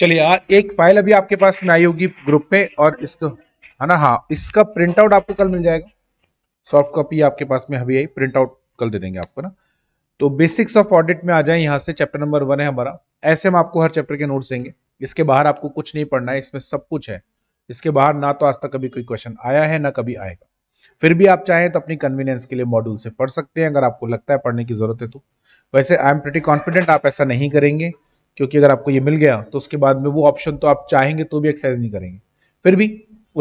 चलिए एक फाइल अभी आपके पास में आई होगी ग्रुप पे और इसको है ना हाँ इसका प्रिंट आउट आपको कल मिल जाएगा सॉफ्ट कॉपी आपके पास में अभी आई प्रिंट आउट कल दे देंगे आपको ना तो बेसिक्स ऑफ ऑडिट में आ जाए यहाँ से चैप्टर नंबर वन है हमारा ऐसे हम आपको हर चैप्टर के नोट्स देंगे इसके बाहर आपको कुछ नहीं पढ़ना है इसमें सब कुछ है इसके बाहर ना तो आज तक कभी कोई क्वेश्चन आया है ना कभी आएगा फिर भी आप चाहें तो अपनी कन्वीनियंस के लिए मॉड्यूल से पढ़ सकते हैं अगर आपको लगता है पढ़ने की ज़रूरत है तो वैसे आई एम प्रटी कॉन्फिडेंट आप ऐसा नहीं करेंगे क्योंकि अगर आपको ये मिल गया तो उसके बाद में वो ऑप्शन तो आप चाहेंगे तो भी एक्सरसाइज नहीं करेंगे फिर भी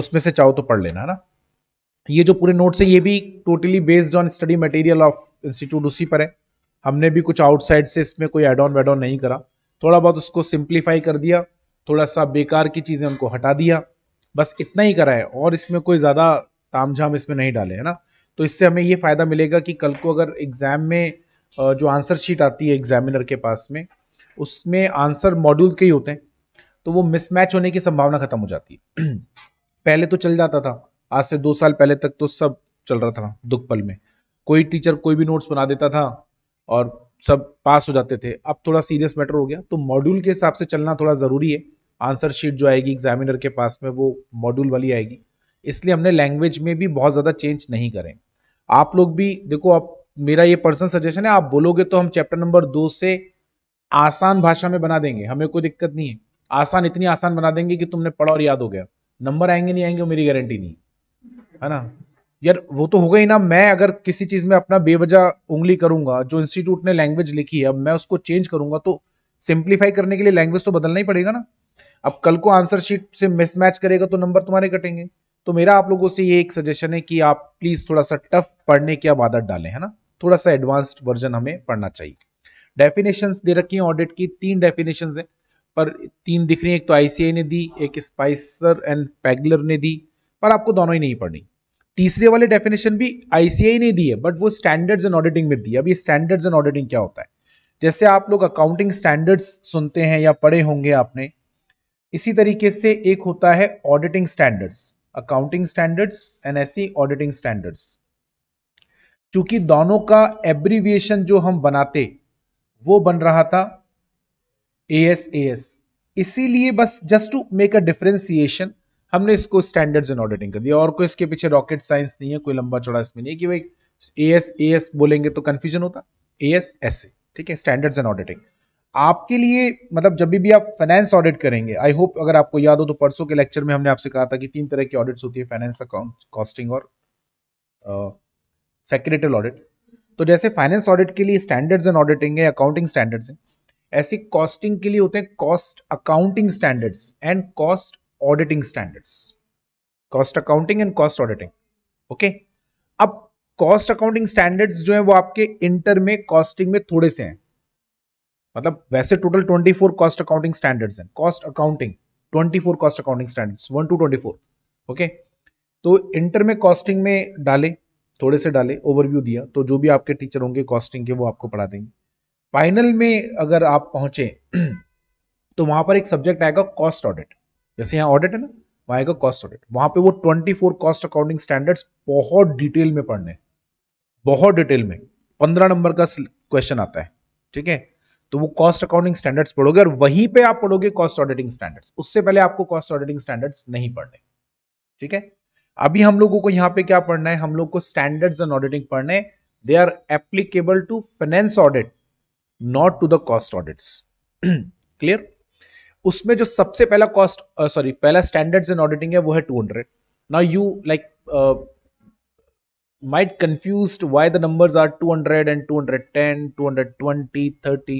उसमें से चाहो तो पढ़ लेना ना ये जो पूरे नोट्स है ये भी totally based on study material of institute उसी पर है हमने भी कुछ आउटसाइड से इसमें कोई एड ऑन वेड ऑन नहीं करा थोड़ा बहुत उसको सिंप्लीफाई कर दिया थोड़ा सा बेकार की चीज़ें उनको हटा दिया बस इतना ही करा है और इसमें कोई ज़्यादा तामझाम इसमें नहीं डाले है ना तो इससे हमें ये फ़ायदा मिलेगा कि कल को अगर एग्ज़ाम में जो आंसर शीट आती है एग्जामिनर के पास में उसमें आंसर मॉड्यूल के ही होते हैं तो वो मिसमैच होने की संभावना ख़त्म हो जाती है पहले तो चल जाता था आज से दो साल पहले तक तो सब चल रहा था दुख पल में कोई टीचर कोई भी नोट्स बना देता था और सब पास हो जाते थे अब थोड़ा सीरियस मैटर हो गया तो मॉड्यूल के हिसाब से चलना थोड़ा ज़रूरी है आंसर शीट जो आएगी एग्जामिनर के पास में वो मॉड्यूल वाली आएगी इसलिए हमने लैंग्वेज में भी बहुत ज़्यादा चेंज नहीं करें आप लोग भी देखो आप मेरा ये पर्सनल सजेशन है आप बोलोगे तो हम चैप्टर नंबर दो से आसान भाषा में बना देंगे हमें कोई दिक्कत नहीं है आसान इतनी आसान बना देंगे कि तुमने पढ़ा और याद हो गया नंबर आएंगे नहीं आएंगे मेरी गारंटी नहीं है ना यार वो तो होगा ही ना मैं अगर किसी चीज में अपना बेवजह उंगली करूंगा जो इंस्टीट्यूट ने लैंग्वेज लिखी है अब मैं उसको चेंज करूंगा तो सिंप्लीफाई करने के लिए लैंग्वेज तो बदलना ही पड़ेगा ना अब कल को आंसर शीट से मिसमैच करेगा तो नंबर तुम्हारे कटेंगे तो मेरा आप लोगों से ये एक सजेशन है कि आप प्लीज थोड़ा सा टफ पढ़ने की अब आदत डालें है ना थोड़ा सा एडवांस्ड वर्जन हमें पढ़ना चाहिए डेफिनेशन दे रखी है ऑडिट की तीन डेफिनेशन है पर तीन दिख रही है एक तो आईसीआई ने दी एक स्पाइसर एंड पैगलर ने दी पर आपको दोनों ही नहीं पढ़नी तीसरे वाले डेफिनेशन भी आईसीआई ने दी है बट वो स्टैंडर्ड्स एंड ऑडिटिंग में दी अब ये स्टैंडर्ड्स एंड ऑडिटिंग क्या होता है जैसे आप लोग अकाउंटिंग स्टैंडर्ड्स सुनते हैं या पढ़े होंगे आपने इसी तरीके से एक होता है auditing standards accounting standards and S auditing standards चूंकि दोनों का एब्रीविएशन जो हम बनाते वो बन रहा था ए एस ए एस इसीलिए बस just to make a differentiation हमने इसको स्टैंडर्ड्स एंड ऑडिटिंग कर दिया और कोई इसके पीछे रॉकेट साइंस नहीं है कोई लंबा चौड़ा इसमें नहीं कि भाई ए एस ए एस बोलेंगे तो कंफ्यूजन होता ए एस एस ए ठीक है स्टैंडर्ड्स एंड ऑडिटिंग आपके लिए मतलब जब भी आप फाइनेंस ऑडिट करेंगे आई होप अगर आपको याद हो तो परसों के लेक्चर में हमने आपसे कहा था कि तीन तरह की ऑडिट्स होती है फाइनेंस अकाउंट कॉस्टिंग और सेक्रेटरी ऑडिट तो जैसे फाइनेंस ऑडिट के लिए स्टैंडर्ड्स एंड ऑडिटिंग है अकाउंटिंग स्टैंडर्ड्स हैं ऐसी कॉस्टिंग के लिए होते हैं cost accounting standards and cost auditing standards cost accounting and cost auditing okay अब कॉस्ट अकाउंटिंग स्टैंडर्ड्स जो है वो आपके इंटर में कॉस्टिंग में थोड़े से हैं मतलब वैसे टोटल 24 कॉस्ट अकाउंटिंग स्टैंडर्ड्स हैं cost accounting 24 cost accounting standards one two 24 okay तो इंटर में कॉस्टिंग में डाले थोड़े से डाले ओवरव्यू दिया तो जो भी आपके टीचर होंगे कॉस्टिंग के वो आपको पढ़ा देंगे फाइनल में अगर आप पहुंचे तो वहां पर एक सब्जेक्ट आएगा कॉस्ट ऑडिट जैसे यहाँ ऑडिट है ना वहाँ आएगा कॉस्ट ऑडिट वहां पे वो 24 कॉस्ट अकाउंटिंग स्टैंडर्ड्स बहुत डिटेल में पढ़ने बहुत डिटेल में पंद्रह नंबर का क्वेश्चन आता है ठीक है तो वो कॉस्ट अकाउंटिंग स्टैंडर्ड्स पढ़ोगे और वहीं पे आप पढ़ोगे कॉस्ट ऑडिटिंग स्टैंडर्ड्स उससे पहले आपको कॉस्ट ऑडिटिंग स्टैंडर्ड्स नहीं पढ़ने ठीक है अभी हम लोगों को यहाँ पे क्या पढ़ना है हम लोग को स्टैंडर्ड्स एंड ऑडिटिंग पढ़ने they are applicable to finance audit not to the cost audits clear उसमें जो सबसे पहला कॉस्ट सॉरी uh, पहला स्टैंडर्ड्स एंड ऑडिटिंग है वो है two hundred now you like might the numbers are two hundred and two hundred ten two hundred twenty thirty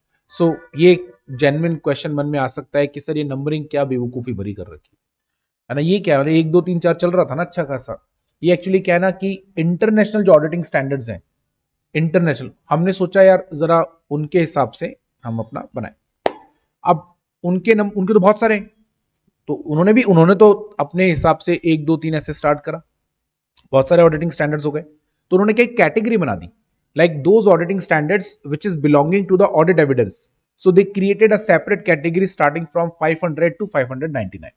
so so, ये genuine question मन में आ सकता है कि सर ये नंबरिंग क्या बेवकूफ़ी भरी कर रखी है ना ये क्या है मतलब एक दो तीन चार चल रहा था ना अच्छा खासा ये एक्चुअली क्या है ना कि इंटरनेशनल जो ऑडिटिंग स्टैंडर्ड्स हैं इंटरनेशनल हमने सोचा यार ज़रा उनके हिसाब से हम अपना बनाए अब उनके नम उनके तो बहुत सारे हैं तो उन्होंने भी उन्होंने तो अपने हिसाब से एक दो तीन ऐसे स्टार्ट करा बहुत सारे ऑडिटिंग स्टैंडर्ड्स हो गए तो उन्होंने क्या कैटेगरी बना दी like those auditing standards which is belonging to the audit evidence. So they created a separate category starting from 500 to 599.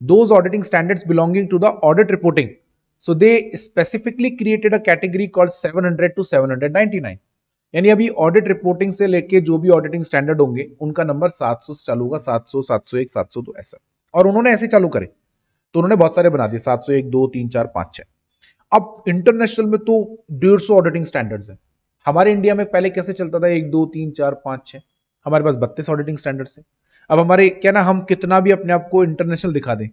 Those auditing standards belonging to the audit reporting. So they specifically created a category called 700 to 799. यानी अभी audit reporting से लेके जो भी auditing standard होंगे उनका number 700 से चालू होगा 700, 701, 702 ऐसा और उन्होंने ऐसे चालू करे तो उन्होंने बहुत सारे बना दिए 701, 2, 3, 4, 5, छह अब इंटरनेशनल में तो डेढ़ सौ ऑडिटिंग स्टैंडर्ड्स हैं हमारे इंडिया में पहले कैसे चलता था एक दो तीन चार पाँच छः हमारे पास बत्तीस ऑडिटिंग स्टैंडर्ड्स हैं अब हमारे क्या ना हम कितना भी अपने आप को इंटरनेशनल दिखा दें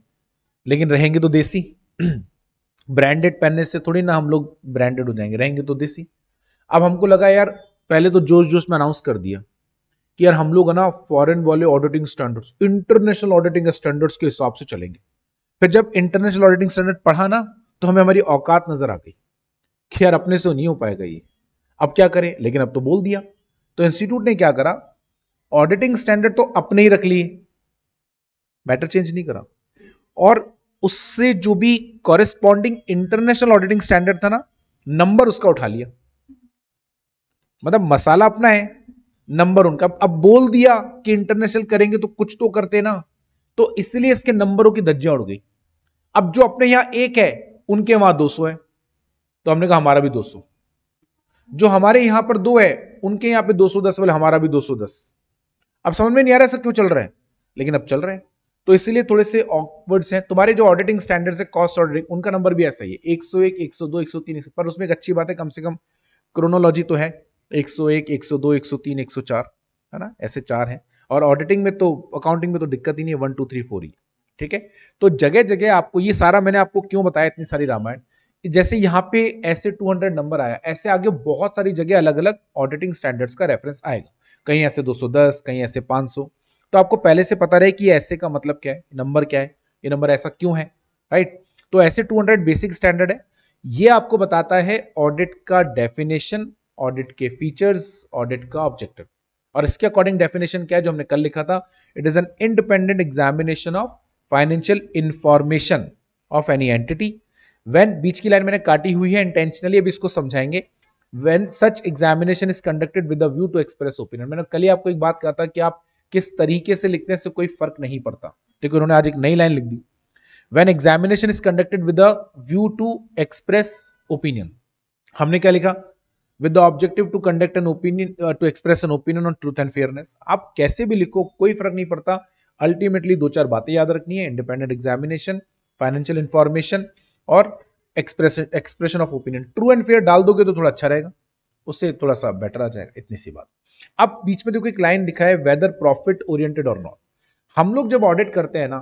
लेकिन रहेंगे तो देसी ब्रांडेड पहनने से थोड़ी ना हम लोग ब्रांडेड हो जाएंगे रहेंगे तो देसी अब हमको लगा यार पहले तो जोश जोश में अनाउंस कर दिया कि यार हम लोग है ना फॉरेन वाले auditing standards international auditing standards के हिसाब से चलेंगे फिर जब इंटरनेशनल ऑडिटिंग स्टैंडर्ड पढ़ा ना तो हमें हमारी औकात नज़र आ गई कि यार अपने से नहीं हो पाएगा ये अब क्या करें लेकिन अब तो बोल दिया तो इंस्टीट्यूट ने क्या करा ऑडिटिंग स्टैंडर्ड तो अपने ही रख लिए मैटर चेंज नहीं करा और उससे जो भी कॉरेस्पॉन्डिंग इंटरनेशनल ऑडिटिंग स्टैंडर्ड था ना नंबर उसका उठा लिया मतलब मसाला अपना है नंबर उनका अब बोल दिया कि इंटरनेशनल करेंगे तो कुछ तो करते ना तो इसलिए इसके नंबरों की धज्जियां उड़ गई अब जो अपने यहां एक है उनके वहां 200 है तो हमने कहा हमारा भी 200 जो हमारे यहां पर दो है उनके यहां पे 210 वाले हमारा भी 210 अब समझ में नहीं आ रहा सर क्यों चल रहा है लेकिन अब चल रहे हैं तो इसलिए थोड़े से ऑकवर्ड्स हैं तुम्हारे जो ऑडिटिंग स्टैंडर्ड है कॉस्ट ऑडिटिंग उनका नंबर भी ऐसा ही है एक सौ एक एक सौ दो एक सौ तीन पर उसमें एक अच्छी बात है कम से कम क्रोनोलॉजी तो है एक सौ एक एक सौ दो एक सौ तीन एक सौ चार है ना ऐसे चार हैं और ऑडिटिंग में तो अकाउंटिंग में तो दिक्कत ही नहीं है वन टू थ्री फोर ही ठीक है तो जगह जगह आपको ये सारा मैंने आपको क्यों बताया इतनी सारी रामायण जैसे यहाँ पे ऐसे 200 नंबर आया ऐसे आगे बहुत सारी जगह अलग अलग ऑडिटिंग स्टैंडर्ड्स का रेफरेंस आएगा कहीं ऐसे 210 कहीं ऐसे 500 तो आपको पहले से पता रहे कि ऐसे का मतलब क्या है नंबर क्या है ये नंबर ऐसा क्यों है राइट तो ऐसे 200 बेसिक स्टैंडर्ड है ये आपको बताता है ऑडिट का डेफिनेशन ऑडिट के फीचर्स ऑडिट का ऑब्जेक्टिव और इसके अकॉर्डिंग डेफिनेशन क्या है जो हमने कल लिखा था it is an independent examination of financial information of any entity when बीच की लाइन मैंने काटी हुई है इंटेंशनली अब इसको समझाएंगे when such examination is conducted with view to express opinion मैंने कल ही आपको एक बात कहा था कि आप किस तरीके से लिखने से कोई फर्क नहीं पड़ता देखो उन्होंने आज एक नई लाइन लिख दी when examination is conducted with view to express opinion हमने क्या लिखा with the objective to conduct an opinion to express an opinion on truth and fairness आप कैसे भी लिखो कोई फर्क नहीं पड़ता अल्टीमेटली दो चार बातें याद रखनी है इंडिपेंडेंट एग्जामिनेशन फाइनेंशियल इंफॉर्मेशन और expression of opinion true and fair डाल दोगे तो थोड़ा अच्छा रहेगा उससे थोड़ा सा बेटर आ जाएगा इतनी सी बात अब बीच में देखो एक लाइन लिखा है वेदर प्रॉफिट ओरिएंटेड और नॉट हम लोग जब ऑडिट करते हैं ना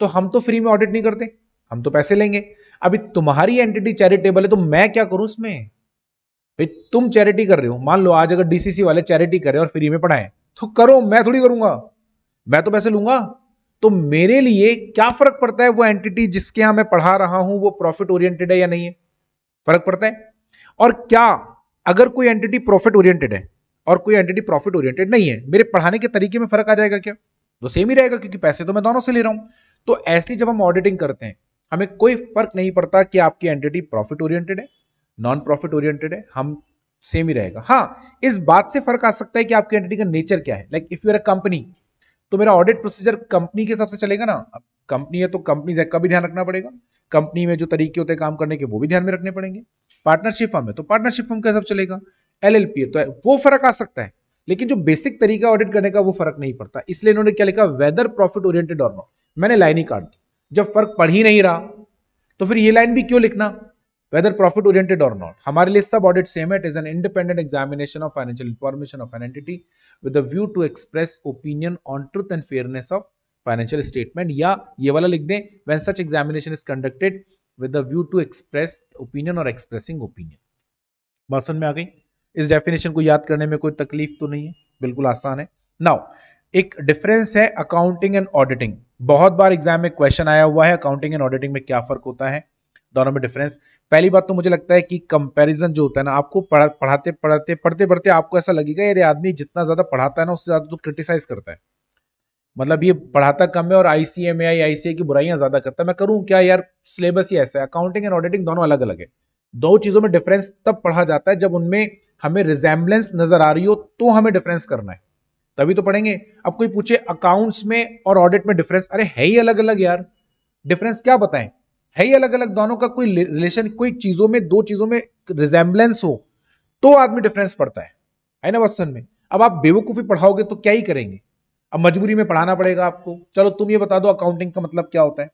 तो हम तो फ्री में ऑडिट नहीं करते हम तो पैसे लेंगे अभी तुम्हारी एंटिटी चैरिटेबल है तो मैं क्या करूं उसमें भाई तुम चैरिटी कर रहे हो मान लो आज अगर डीसीसी वाले चैरिटी करें और फ्री में पढ़ाएं तो करो मैं थोड़ी करूंगा मैं तो पैसे लूंगा तो मेरे लिए क्या फर्क पड़ता है वो एंटिटी जिसके यहां मैं पढ़ा रहा हूं वो प्रॉफिट ओरिएंटेड है या नहीं है फर्क पड़ता है और क्या अगर कोई एंटिटी प्रॉफिट ओरिएंटेड है और कोई एंटिटी प्रॉफिट ओरिएंटेड नहीं है मेरे पढ़ाने के तरीके में फर्क आ जाएगा क्या तो सेम ही रहेगा क्योंकि पैसे तो मैं दोनों से ले रहा हूं तो ऐसी जब हम ऑडिटिंग करते हैं हमें कोई फर्क नहीं पड़ता कि आपकी एंटिटी प्रॉफिट ओरिएंटेड है नॉन प्रॉफिट ओरिएंटेड है हम सेम ही रहेगा हाँ इस बात से फर्क आ सकता है कि आपकी एंटिटी का नेचर क्या है like if you are a company तो मेरा ऑडिट प्रोसीजर कंपनी के हिसाब से चलेगा ना अब कंपनी है तो कंपनी जैक का भी ध्यान रखना पड़ेगा कंपनी में जो तरीके होते हैं काम करने के वो भी ध्यान में रखने पड़ेंगे पार्टनरशिप फॉर्म है तो पार्टनरशिप फॉर्म का हिसाब चलेगा एल एल पी है तो वो फर्क आ सकता है लेकिन जो बेसिक तरीका ऑडिट करने का वो फर्क नहीं पड़ता इसलिए इन्होंने क्या लिखा वेदर प्रॉफिट ओरिएंटेड और नॉट मैंने लाइन ही काट दी जब फर्क पड़ ही नहीं रहा तो फिर ये लाइन भी क्यों लिखना whether profit oriented or not हमारे लिए सब audit same it is an independent examination of financial information of an entity with a view to express opinion on truth and fairness of financial statement या ये वाला लिख दें when such examination is conducted with a view to express opinion और expressing opinion बात समझ में आ गई इस डेफिनेशन को याद करने में कोई तकलीफ तो नहीं है बिल्कुल आसान है नाउ एक डिफरेंस है अकाउंटिंग एंड ऑडिटिंग बहुत बार एग्जाम में क्वेश्चन आया हुआ है अकाउंटिंग एंड ऑडिटिंग में क्या फर्क होता है दोनों में डिफरेंस पहली बात तो मुझे लगता है कि कंपैरिजन जो होता है ना आपको पढ़ा पढ़ाते पढ़ाते पढ़ते पढ़ते आपको ऐसा लगेगा यार आदमी जितना ज़्यादा पढ़ाता है ना उससे ज़्यादा तो क्रिटिसाइज करता है मतलब ये पढ़ाता कम है और आईसीएम सी आई की बुराइयां ज़्यादा करता है मैं करूँ क्या यार सिलेबस ही ऐसा है अकाउंटिंग एंड ऑडिटिंग दोनों अलग अलग है दो चीज़ों में डिफरेंस तब पढ़ा जाता है जब उनमें हमें रिजेम्बलेंस नज़र आ रही हो तो हमें डिफरेंस करना है तभी तो पढ़ेंगे अब कोई पूछे अकाउंट्स में और ऑडिट में डिफरेंस अरे है ही अलग अलग यार डिफरेंस क्या बताएं है ही अलग अलग दोनों का कोई रिलेशन कोई चीजों में दो चीजों में रिजेम्बलेंस हो तो आदमी डिफरेंस पड़ता है है ना वसन में अब आप बेवकूफ़ी पढ़ाओगे तो क्या ही करेंगे अब मजबूरी में पढ़ाना पड़ेगा आपको चलो तुम ये बता दो अकाउंटिंग का मतलब क्या होता है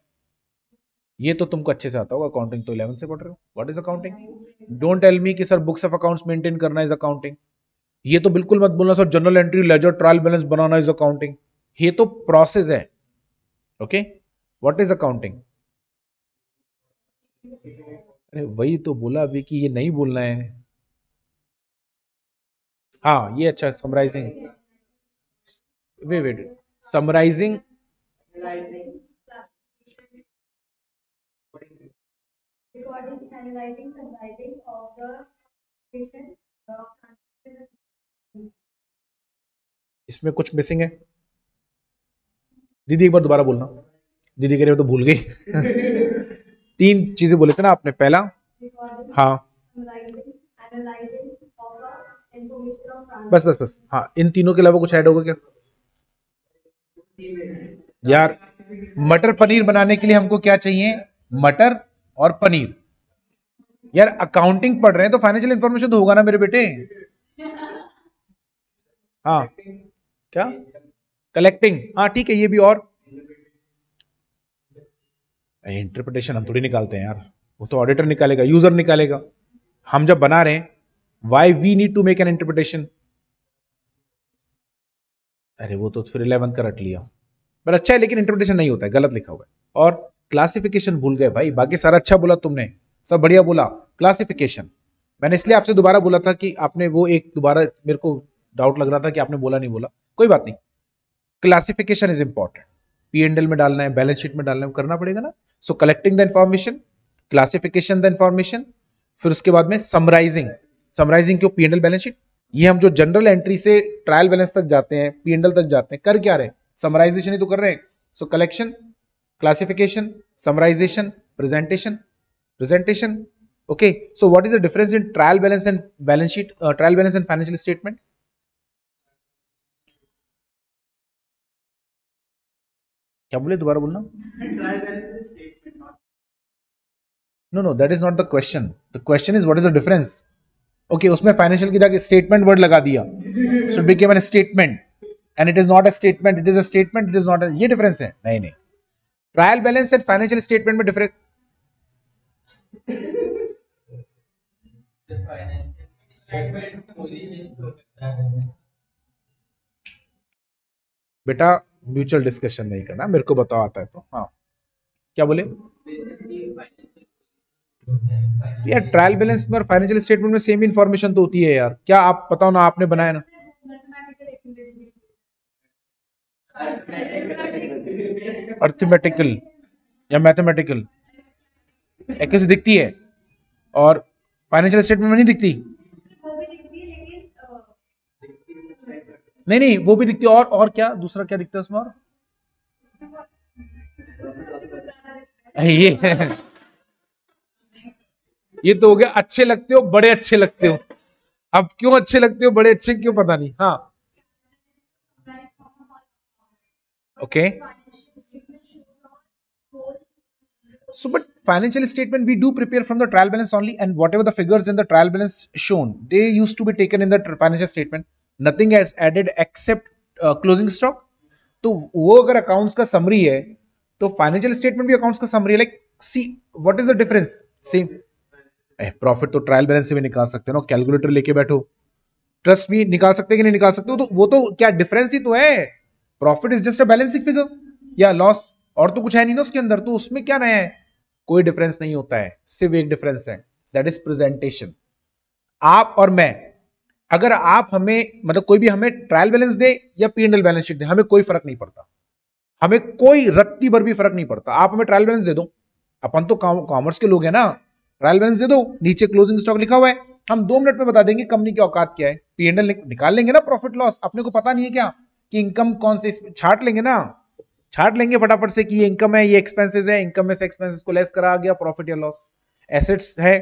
ये तो तुमको अच्छे से आता होगा अकाउंटिंग तो इलेवन से पढ़ रहे हो what is accounting don't tell me कि sir books of accounts maintain करना इज अकाउंटिंग ये तो बिल्कुल मत बोलना sir journal entry ledger trial balance बनाना इज अकाउंटिंग ये तो प्रोसेस है ओके व्हाट इज अकाउंटिंग अरे वही तो बोला अभी कि ये नहीं बोलना है हाँ ये अच्छा समराइजिंग वे वेट समराइजिंग इसमें कुछ मिसिंग है दीदी एक बार दोबारा बोलना दीदी कह रही हो तो भूल गई तीन चीजें बोले थे ना आपने पहला हाँ बस बस बस हाँ इन तीनों के अलावा कुछ ऐड होगा क्या यार मटर पनीर बनाने के लिए हमको क्या चाहिए मटर और पनीर यार अकाउंटिंग पढ़ रहे हैं तो फाइनेंशियल इंफॉर्मेशन तो होगा ना मेरे बेटे हाँ क्या कलेक्टिंग हाँ ठीक है ये भी और इंटरप्रिटेशन हम थोड़ी निकालते हैं यार वो तो ऑडिटर निकालेगा यूजर निकालेगा हम जब बना रहे हैं why we need to make an interpretation अरे वो तो फिर इलेवंथ का रट लिया पर अच्छा है लेकिन इंटरप्रिटेशन नहीं होता है गलत लिखा हुआ है और क्लासिफिकेशन भूल गए भाई बाकी सारा अच्छा बोला तुमने सब बढ़िया बोला क्लासिफिकेशन मैंने इसलिए आपसे दोबारा बोला था कि आपने वो एक दोबारा मेरे को डाउट लग रहा था कि आपने बोला नहीं बोला कोई बात नहीं classification is important P and L में डालना है बैलेंस शीट में डालना है करना पड़ेगा ना so collecting the information classification the information फिर उसके बाद में समराइजिंग समराइजिंग क्यों पीएनएल बैलेंस शीट ये हम जो जनरल एंट्री से ट्रायल बैलेंस तक जाते हैं पीएनएल तक जाते हैं कर क्या रहे समराइजेशन ही तो कर रहे हैं so collection classification summarisation presentation presentation okay so what is the difference in trial balance and balance sheet trial balance and financial statement क्या बोले दोबारा बोलना no no that is not the question the question is what is the difference okay उसमें financial की जाके statement word लगा दिया so it became an statement and it is not a statement it is a statement it is not ये difference है नहीं नहीं trial balance and financial statement में डिफरेंस बेटा म्यूचुअल डिस्कशन नहीं करना मेरे को बताओ आता है तो हाँ क्या बोले यार ट्रायल बैलेंस में और फाइनेंशियल स्टेटमेंट में सेम इन्फॉर्मेशन तो होती है यार क्या आप बताओ ना आपने बनाया ना अर्थमेटिकल या मैथमेटिकल एक से दिखती है और फाइनेंशियल स्टेटमेंट में नहीं दिखती नहीं नहीं वो भी दिखती और और क्या दूसरा क्या दिखता है उसमें और ये ये तो हो गया अच्छे लगते हो बड़े अच्छे लगते हो अब क्यों अच्छे लगते हो बड़े अच्छे क्यों पता नहीं हाँ okay so but financial statement we do prepare from the trial balance only and whatever the figures in the trial balance shown they use to be taken in the financial statement nothing as added except closing stock तो वो अगर accounts का summary है तो financial statement भी accounts का summary है like see what is the difference same profit तो ट्रायल बैलेंस से भी निकाल सकते हो ना कैलकुलेटर लेके बैठो ट्रस्ट भी निकाल सकते कि नहीं निकाल सकते हो तो वो तो क्या डिफरेंस ही तो है profit is just a balancing figure या लॉस और तो कुछ है नहीं ना उसके अंदर तो उसमें क्या नया है कोई डिफरेंस नहीं होता है सिर्फ एक डिफरेंस है दैट इज प्रेजेंटेशन आप और मैं अगर आप हमें मतलब कोई भी हमें ट्रायल बैलेंस दे या पी एंड बैलेंस शीट दे हमें कोई फर्क नहीं पड़ता हमें कोई रत्ती भर भी फर्क नहीं पड़ता आप हमें ट्रायल बैलेंस दे दो अपन तो कॉमर्स के लोग हैं ना ट्रायल बैलेंस दे दो नीचे क्लोजिंग स्टॉक लिखा हुआ है हम दो मिनट में बता देंगे कंपनी की औकात क्या है पी एंड निकाल लेंगे ना प्रॉफिट लॉस अपने को पता नहीं है क्या कि इनकम कौन से छाट लेंगे ना छाट लेंगे फटाफट से कि ये इनकम है ये एक्सपेंसेस है इनकम में से एक्सपेंसेस को लेस करा गया प्रॉफिट या लॉस एसेट्स है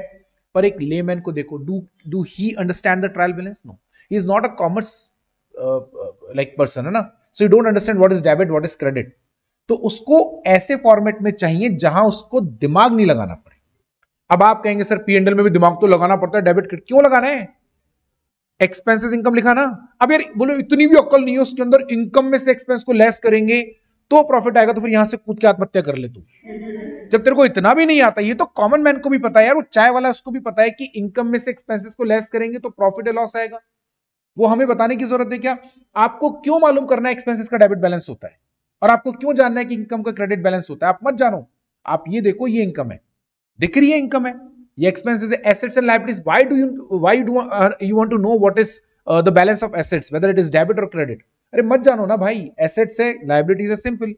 पर एक लेमैन को देखो do do he understand the trial balance no he is not a commerce like person है ना so you don't understand what is debit what is credit तो उसको ऐसे फॉर्मेट में चाहिए जहां उसको दिमाग नहीं लगाना पड़े अब आप कहेंगे सर पी एंडल में भी दिमाग तो लगाना पड़ता है डेबिट क्यों लगाना है एक्सपेंसेस इनकम लिखा ना अब यार बोलो इतनी भी अक्कल नहीं है उसके अंदर इनकम में से एक्सपेंस को लेस करेंगे तो प्रॉफिट आएगा तो फिर यहां से कूद के आत्महत्या कर ले तू जब तेरे को इतना भी नहीं आता ये तो कॉमन मैन को भी पता है यार वो चाय वाला उसको भी पता है कि इनकम में से एक्सपेंसेस को लेस करेंगे तो प्रॉफिट या लॉस आएगा वो हमें बताने की जरूरत है क्या आपको क्यों मालूम करना है एक्सपेंसेस का डेबिट बैलेंस होता है और आपको क्यों जानना है कि इनकम का क्रेडिट बैलेंस होता है आप मत जानो आप ये देखो ये इनकम है दिख रही है इनकम है ये expenses assets and liabilities why do you do you want to know what is the balance of assets whether it is debit और क्रेडिट अरे मत जानो ना भाई एसेट्स है लाइब्रेटीज है सिंपल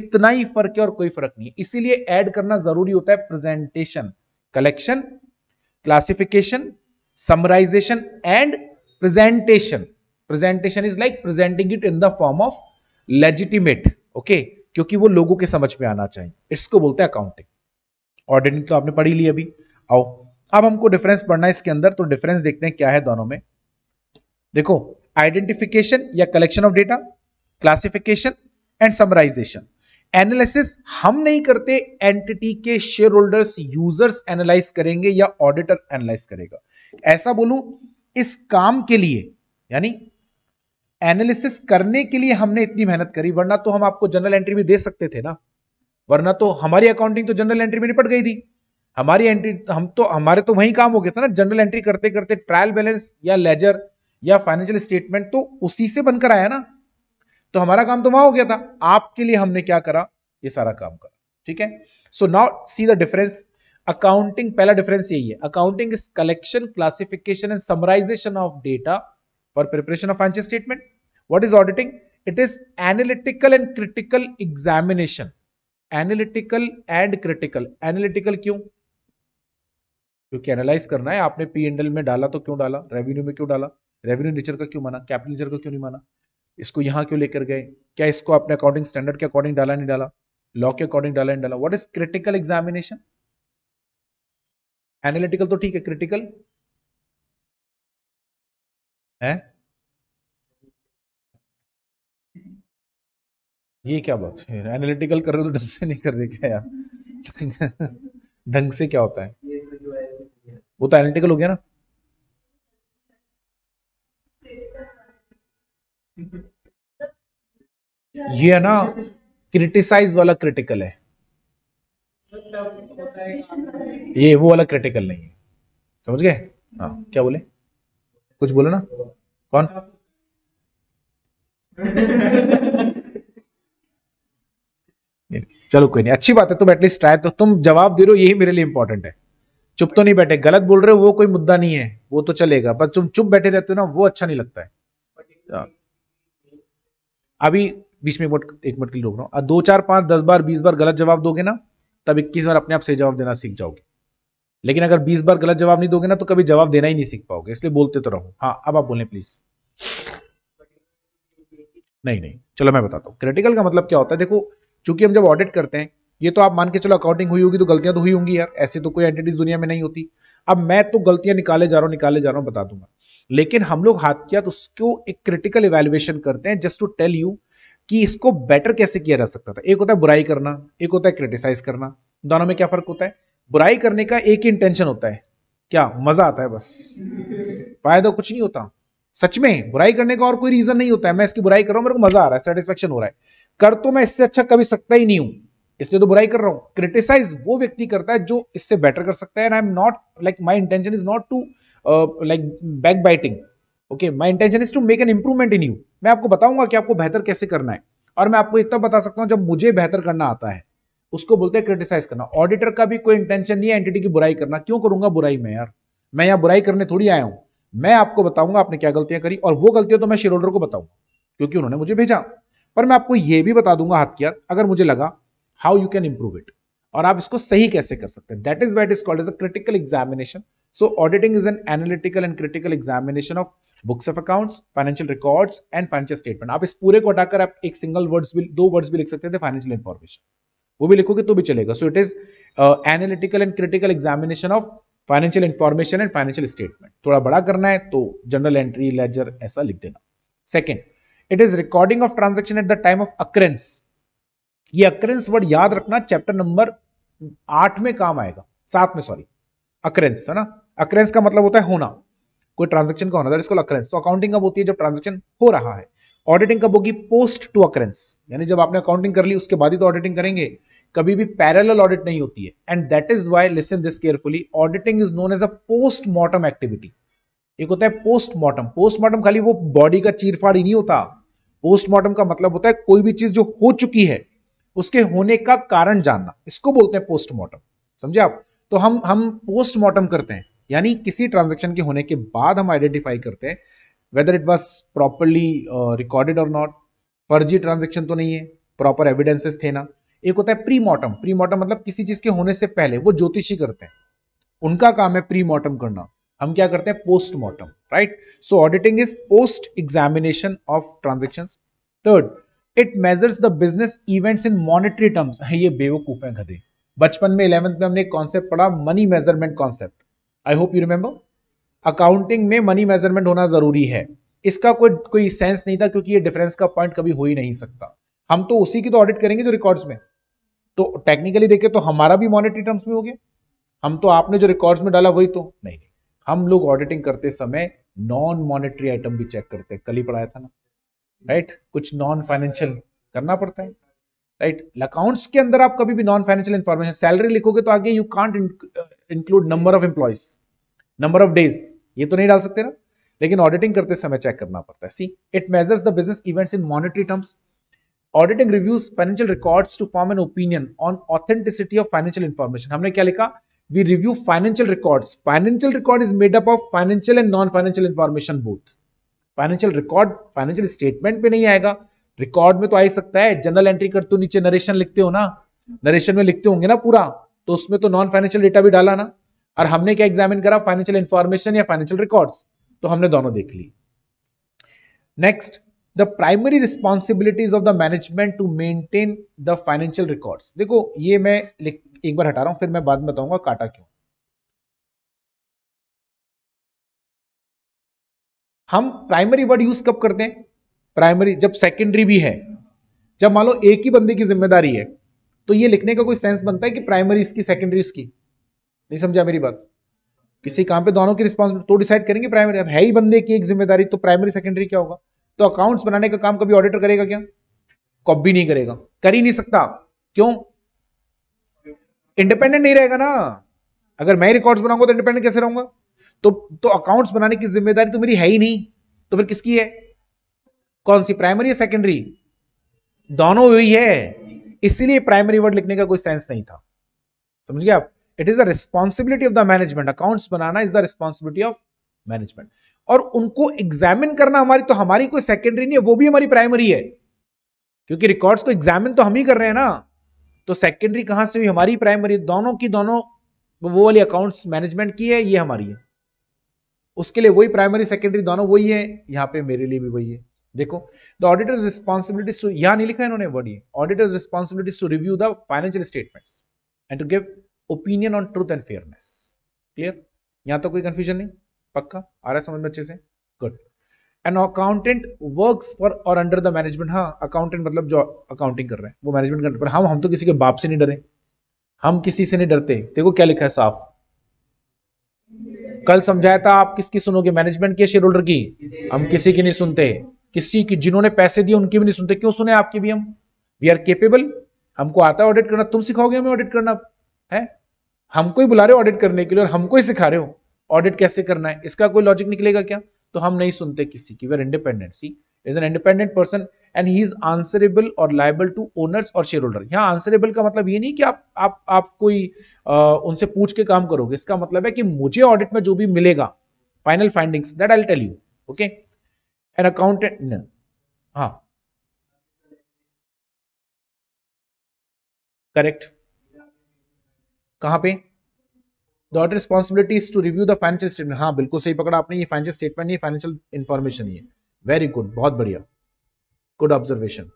इतना ही फर्क है और कोई फर्क नहीं है इसीलिए एड करना जरूरी होता है presentation collection classification summarization and presentation presentation is like presenting it in the form of legitimate okay क्योंकि वो लोगों के समझ में आना चाहिए इसको बोलते हैं अकाउंटिंग ऑर्डिनेट तो आपने पढ़ी ली अभी आओ अब हमको डिफरेंस पढ़ना है इसके अंदर तो डिफरेंस देखते हैं क्या है दोनों में देखो आइडेंटिफिकेशन या collection of data classification and summarization analysis हम नहीं करते एंटिटी के शेयर होल्डर्स यूजर्स एनालाइज करेंगे या ऑडिटर एनालाइज करेगा ऐसा बोलू इस काम के लिए यानी एनालिसिस करने के लिए हमने इतनी मेहनत करी वरना तो हम आपको जनरल एंट्री भी दे सकते थे ना वरना तो हमारी अकाउंटिंग तो जनरल एंट्री में निपट गई थी हमारी एंट्री हम तो हमारे तो वही काम हो गया था ना जनरल एंट्री करते करते ट्रायल बैलेंस या लेजर या फाइनेंशियल स्टेटमेंट तो उसी से बनकर आया ना तो हमारा काम तो वहां हो गया था आपके लिए हमने क्या करा ये सारा काम करा ठीक है so now see the difference accounting पहला डिफरेंस यही है accounting is collection classification and summarization of data for preparation of financial statement what is auditing it is analytical and critical examination analytical and critical analytical क्यों क्योंकि analyse करना है आपने P and L में डाला तो क्यों डाला रेवेन्यू में क्यों डाला रेवेन्यू नेचर का क्यों माना कैपिटल नेचर का क्यों नहीं माना इसको यहां क्यों लेकर गए क्या इसको अपने अकॉर्डिंग स्टैंडर्ड के अकॉर्डिंग डाला नहीं डाला लॉ के अकॉर्डिंग डाला नहीं डाला what is critical examination analytical तो ठीक है क्रिटिकल है ये क्या बात है एनालिटिकल कर रहे हो तो ढंग से नहीं कर रहे क्या यार ढंग से क्या होता है वो तो एनालिटिकल हो गया ना ये है ना क्रिटिसाइज वाला क्रिटिकल है ये वो वाला क्रिटिकल नहीं है समझ गए हाँ क्या बोले कुछ बोले ना कौन चलो कोई नहीं अच्छी बात है तुम एटलीस्ट ट्राई तो तुम जवाब दे रहे हो यही मेरे लिए इंपॉर्टेंट है चुप तो नहीं बैठे गलत बोल रहे हो वो कोई मुद्दा नहीं है वो तो चलेगा पर तुम चुप बैठे रहते हो ना वो अच्छा नहीं लगता है अभी बीच में एक मिनट के लिए रोक रहा हूँ दो चार पांच दस बार बीस बार गलत जवाब दोगे ना तब इक्कीस बार अपने आप सही जवाब देना सीख जाओगे लेकिन अगर बीस बार गलत जवाब नहीं दोगे ना तो कभी जवाब देना ही नहीं सीख पाओगे इसलिए बोलते तो रहो हाँ अब आप बोलें प्लीज नहीं नहीं चलो मैं बताता हूँ क्रिटिकल का मतलब क्या होता है देखो चूंकि हम जब ऑडिट करते हैं ये तो आप मान के चलो अकाउंटिंग हुई होगी तो गलतियां तो हुई होंगी यार ऐसे तो कोई एंटिटीज दुनिया में नहीं होती अब मैं तो गलतियां निकाले जा रहा हूँ निकाले जा रहा हूँ बता दूंगा लेकिन हम लोग हाथ किया तो उसको एक क्रिटिकल इवेल्युएशन करते हैं जस्ट टू टेल यू कि इसको बेटर कैसे किया जा सकता था एक होता है बुराई करना एक होता है क्रिटिसाइज करना दोनों में क्या फर्क होता है बुराई करने का एक ही इंटेंशन होता है क्या मजा आता है बस फायदा कुछ नहीं होता सच में बुराई करने का और कोई रीजन नहीं होता है मैं इसकी बुराई कर रहा हूं मेरे को मजा आ रहा है सेटिस्फेक्शन हो रहा है कर तो मैं इससे अच्छा कभी सकता ही नहीं हूं इसलिए तो बुराई कर रहा हूं क्रिटिसाइज वो व्यक्ति करता है जो इससे बेटर कर सकता है and I am not like my intention is not to like backbiting okay my intention is to make an improvement in you मैं आपको बताऊंगा कि आपको बेहतर कैसे करना है और मैं आपको इतना बता सकता हूं जब मुझे बेहतर करना आता है उसको बोलते हैं क्रिटिसाइज करना ऑडिटर का भी कोई इंटेंशन नहीं है एंटिटी की बुराई करना क्यों करूंगा बुराई मैं यार मैं यहां बुराई करने थोड़ी आया हूं मैं आपको बताऊंगा आपने क्या गलतियां करी और वो गलतियां तो मैं शेयर होल्डर को बताऊंगा क्योंकि उन्होंने मुझे भेजा पर मैं आपको यह भी बता दूंगा हथियार अगर मुझे लगा how you can improve it और आप इसको सही कैसे कर सकते हैं that is what is called as a critical examination so auditing is an analytical and critical examination of books of accounts financial records and financial statement आप इस पूरे को हटाकर आप एक सिंगल वर्ड्स भी दो वर्ड्स भी लिख सकते थे फाइनेंशियल इन्फॉर्मेशन वो भी लिखोगे तो भी चलेगा so it is analytical and critical examination of financial information and financial statement थोड़ा बड़ा करना है तो जनरल एंट्री लेजर ऐसा लिख देना second it is recording of transaction at the time of occurrence ये अक्रेंस वर्ड याद रखना चैप्टर नंबर आठ में काम आएगा सात में सॉरी अक्रेंस है ना अक्रेंस का मतलब होता है होना कोई ट्रांजेक्शन का होना दैट अक्रेंस तो अकाउंटिंग कब होती है जब ट्रांजेक्शन हो रहा है ऑडिटिंग कब होगी पोस्ट टू अक्रेंस यानी जब आपने अकाउंटिंग कर ली उसके बाद ही तो ऑडिटिंग करेंगे कभी भी पैरल ऑडिट नहीं होती है and that is why listen this carefully auditing is known as a post mortem activity एक होता है पोस्टमार्टम पोस्टमार्टम खाली वो बॉडी का चीरफाड़ ही नहीं होता पोस्टमार्टम का मतलब होता है कोई भी चीज जो हो चुकी है उसके होने का कारण जानना इसको बोलते हैं पोस्टमार्टम समझे आप तो हम हम पोस्टमार्टम करते हैं यानी किसी ट्रांजेक्शन के होने के बाद हम आइडेंटिफाई करते हैं whether it was properly recorded और नॉट फर्जी ट्रांजेक्शन तो नहीं है प्रॉपर एविडेंसेस थे ना एक होता है प्री मॉटम प्री मॉटम मतलब किसी चीज के होने से पहले वो ज्योतिषी करते हैं उनका काम है प्री मॉटम करना हम क्या करते हैं postmortem right so auditing is post examination of transaction third it measures the business events in monetary terms ये बेवकूफ है गधे बचपन में इलेवंथ में हमने एक कॉन्सेप्ट पढ़ा money measurement concept I hope you remember accounting में मनी मेजरमेंट होना जरूरी है इसका कोई कोई सेंस नहीं था क्योंकि ये डिफरेंस का पॉइंट कभी हो ही नहीं सकता हम तो उसी की तो ऑडिट करेंगे जो रिकॉर्ड्स में तो टेक्निकली देखे तो हमारा भी मॉनिटरी टर्म्स में हो गया हम तो आपने जो रिकॉर्ड्स में डाला वही तो नहीं नहीं हम लोग ऑडिटिंग करते समय नॉन मॉनेटरी आइटम भी चेक करते हैं कल ही पढ़ाया था ना राइट right? कुछ नॉन फाइनेंशियल करना पड़ता है राइट अकाउंट्स के अंदर आप कभी भी नॉन फाइनेंशियल इंफॉर्मेशन सैलरी लिखोगे तो आगे you can't include number of employees number of days ये तो नहीं डाल सकते ना लेकिन ऑडिटिंग करते समय चेक करना पड़ता है see it measures the business events in monetary terms auditing reviews financial records to form an opinion on authenticity of financial information हमने क्या लिखा we review financial records. Financial record is made up of financial and non-financial information both. Financial record financial statement पे नहीं आएगा record में तो आ ही सकता है जनरल एंट्री करते हो नीचे नरेशन लिखते हो ना नरेशन में लिखते होंगे ना पूरा तो उसमें तो नॉन फाइनेंशियल डेटा भी डाला ना और हमने क्या एग्जामिन करा फाइनेंशियल इंफॉर्मेशन या फाइनेंशियल रिकॉर्ड्स तो हमने दोनों देख ली next the primary responsibilities of the management to maintain the financial records देखो ये मैं एक बार हटा रहा हूं फिर मैं बाद में बताऊंगा काटा क्यों हम प्राइमरी वर्ड यूज कब करते हैं प्राइमरी जब सेकेंडरी भी है जब मान लो एक ही बंदे की जिम्मेदारी है तो ये लिखने का कोई सेंस बनता है कि प्राइमरी इसकी सेकेंडरी इसकी नहीं समझा मेरी बात किसी काम पे दोनों की रिस्पॉन्सिबिलिटी तो डिसाइड करेंगे प्राइमरी अब है ही बंदे की एक जिम्मेदारी तो प्राइमरी सेकेंडरी क्या होगा तो अकाउंट्स बनाने का काम कभी ऑडिटर करेगा क्या कॉपी नहीं करेगा कर ही नहीं सकता क्यों इंडिपेंडेंट नहीं रहेगा ना अगर मैं रिकॉर्ड्स बनाऊंगा तो इंडिपेंडेंट कैसे रहूंगा तो तो अकाउंट्स बनाने की जिम्मेदारी तो मेरी है ही नहीं तो फिर किसकी है कौन सी प्राइमरी या सेकेंडरी दोनों हुई है इसीलिए प्राइमरी वर्ड लिखने का कोई सेंस नहीं था समझ गए आप it is the responsibility of the management accounts बनाना is the responsibility of management और उनको एग्जामिन करना हमारी तो हमारी कोई सेकेंडरी नहीं है वो भी हमारी प्राइमरी है क्योंकि रिकॉर्ड्स को एग्जामिन तो हम ही कर रहे हैं ना तो सेकेंडरी कहां से हुई हमारी प्राइमरी दोनों की दोनों वो वाली अकाउंट्स मैनेजमेंट की है ये हमारी है उसके लिए वही प्राइमरी सेकेंडरी दोनों वही है यहां पे मेरे लिए भी वही है देखो द ऑडिटर्स रिस्पॉन्सिबिलिटीज टू यहां नहीं लिखा इन्होंने वर्ड ये auditors responsibilities to review the financial statement and to give opinion on truth and fairness clear यहां तो कोई कंफ्यूजन नहीं पक्का आ रहा है समझ में अच्छे से good an accountant work for और अंडर द मैनेजमेंट हाँ अकाउंटेंट मतलब जो अकाउंटिंग कर रहे हैं वो मैनेजमेंट कर पर हम हम तो किसी के बाप से नहीं डरे हम किसी से नहीं डरते देखो क्या लिखा है साफ कल समझाया था आप किसकी सुनोगे मैनेजमेंट के शेयर होल्डर की हम किसी की नहीं सुनते किसी की जिन्होंने पैसे दिए उनकी भी नहीं सुनते क्यों सुने आपकी भी हम वी आर केपेबल हमको आता है ऑडिट करना तुम सिखाओगे हमें ऑडिट करना है हमको ही बुला रहे हो ऑडिट करने के लिए और हमको ही सिखा रहे हो ऑडिट कैसे करना है इसका कोई लॉजिक निकलेगा क्या तो हम नहीं सुनते किसी की where independent she is an independent person and he is answerable और लाइबल टू ओनर्स और शेयर होल्डर यहाँ आंसरेबल का मतलब ये नहीं कि आप आप आप कोई आ, उनसे पूछ के काम करोगे इसका मतलब है कि मुझे ऑडिट में जो भी मिलेगा final findings that I tell you okay an accountant हाँ करेक्ट कहां पे the audit responsibility is to review the financial statement हाँ बिल्कुल सही पकड़ा आपने ये फाइनेंशियल स्टेटमेंट ये फाइनेंशियल इन्फॉर्मेशन ही है वेरी गुड बहुत बढ़िया गुड ऑब्जर्वेशन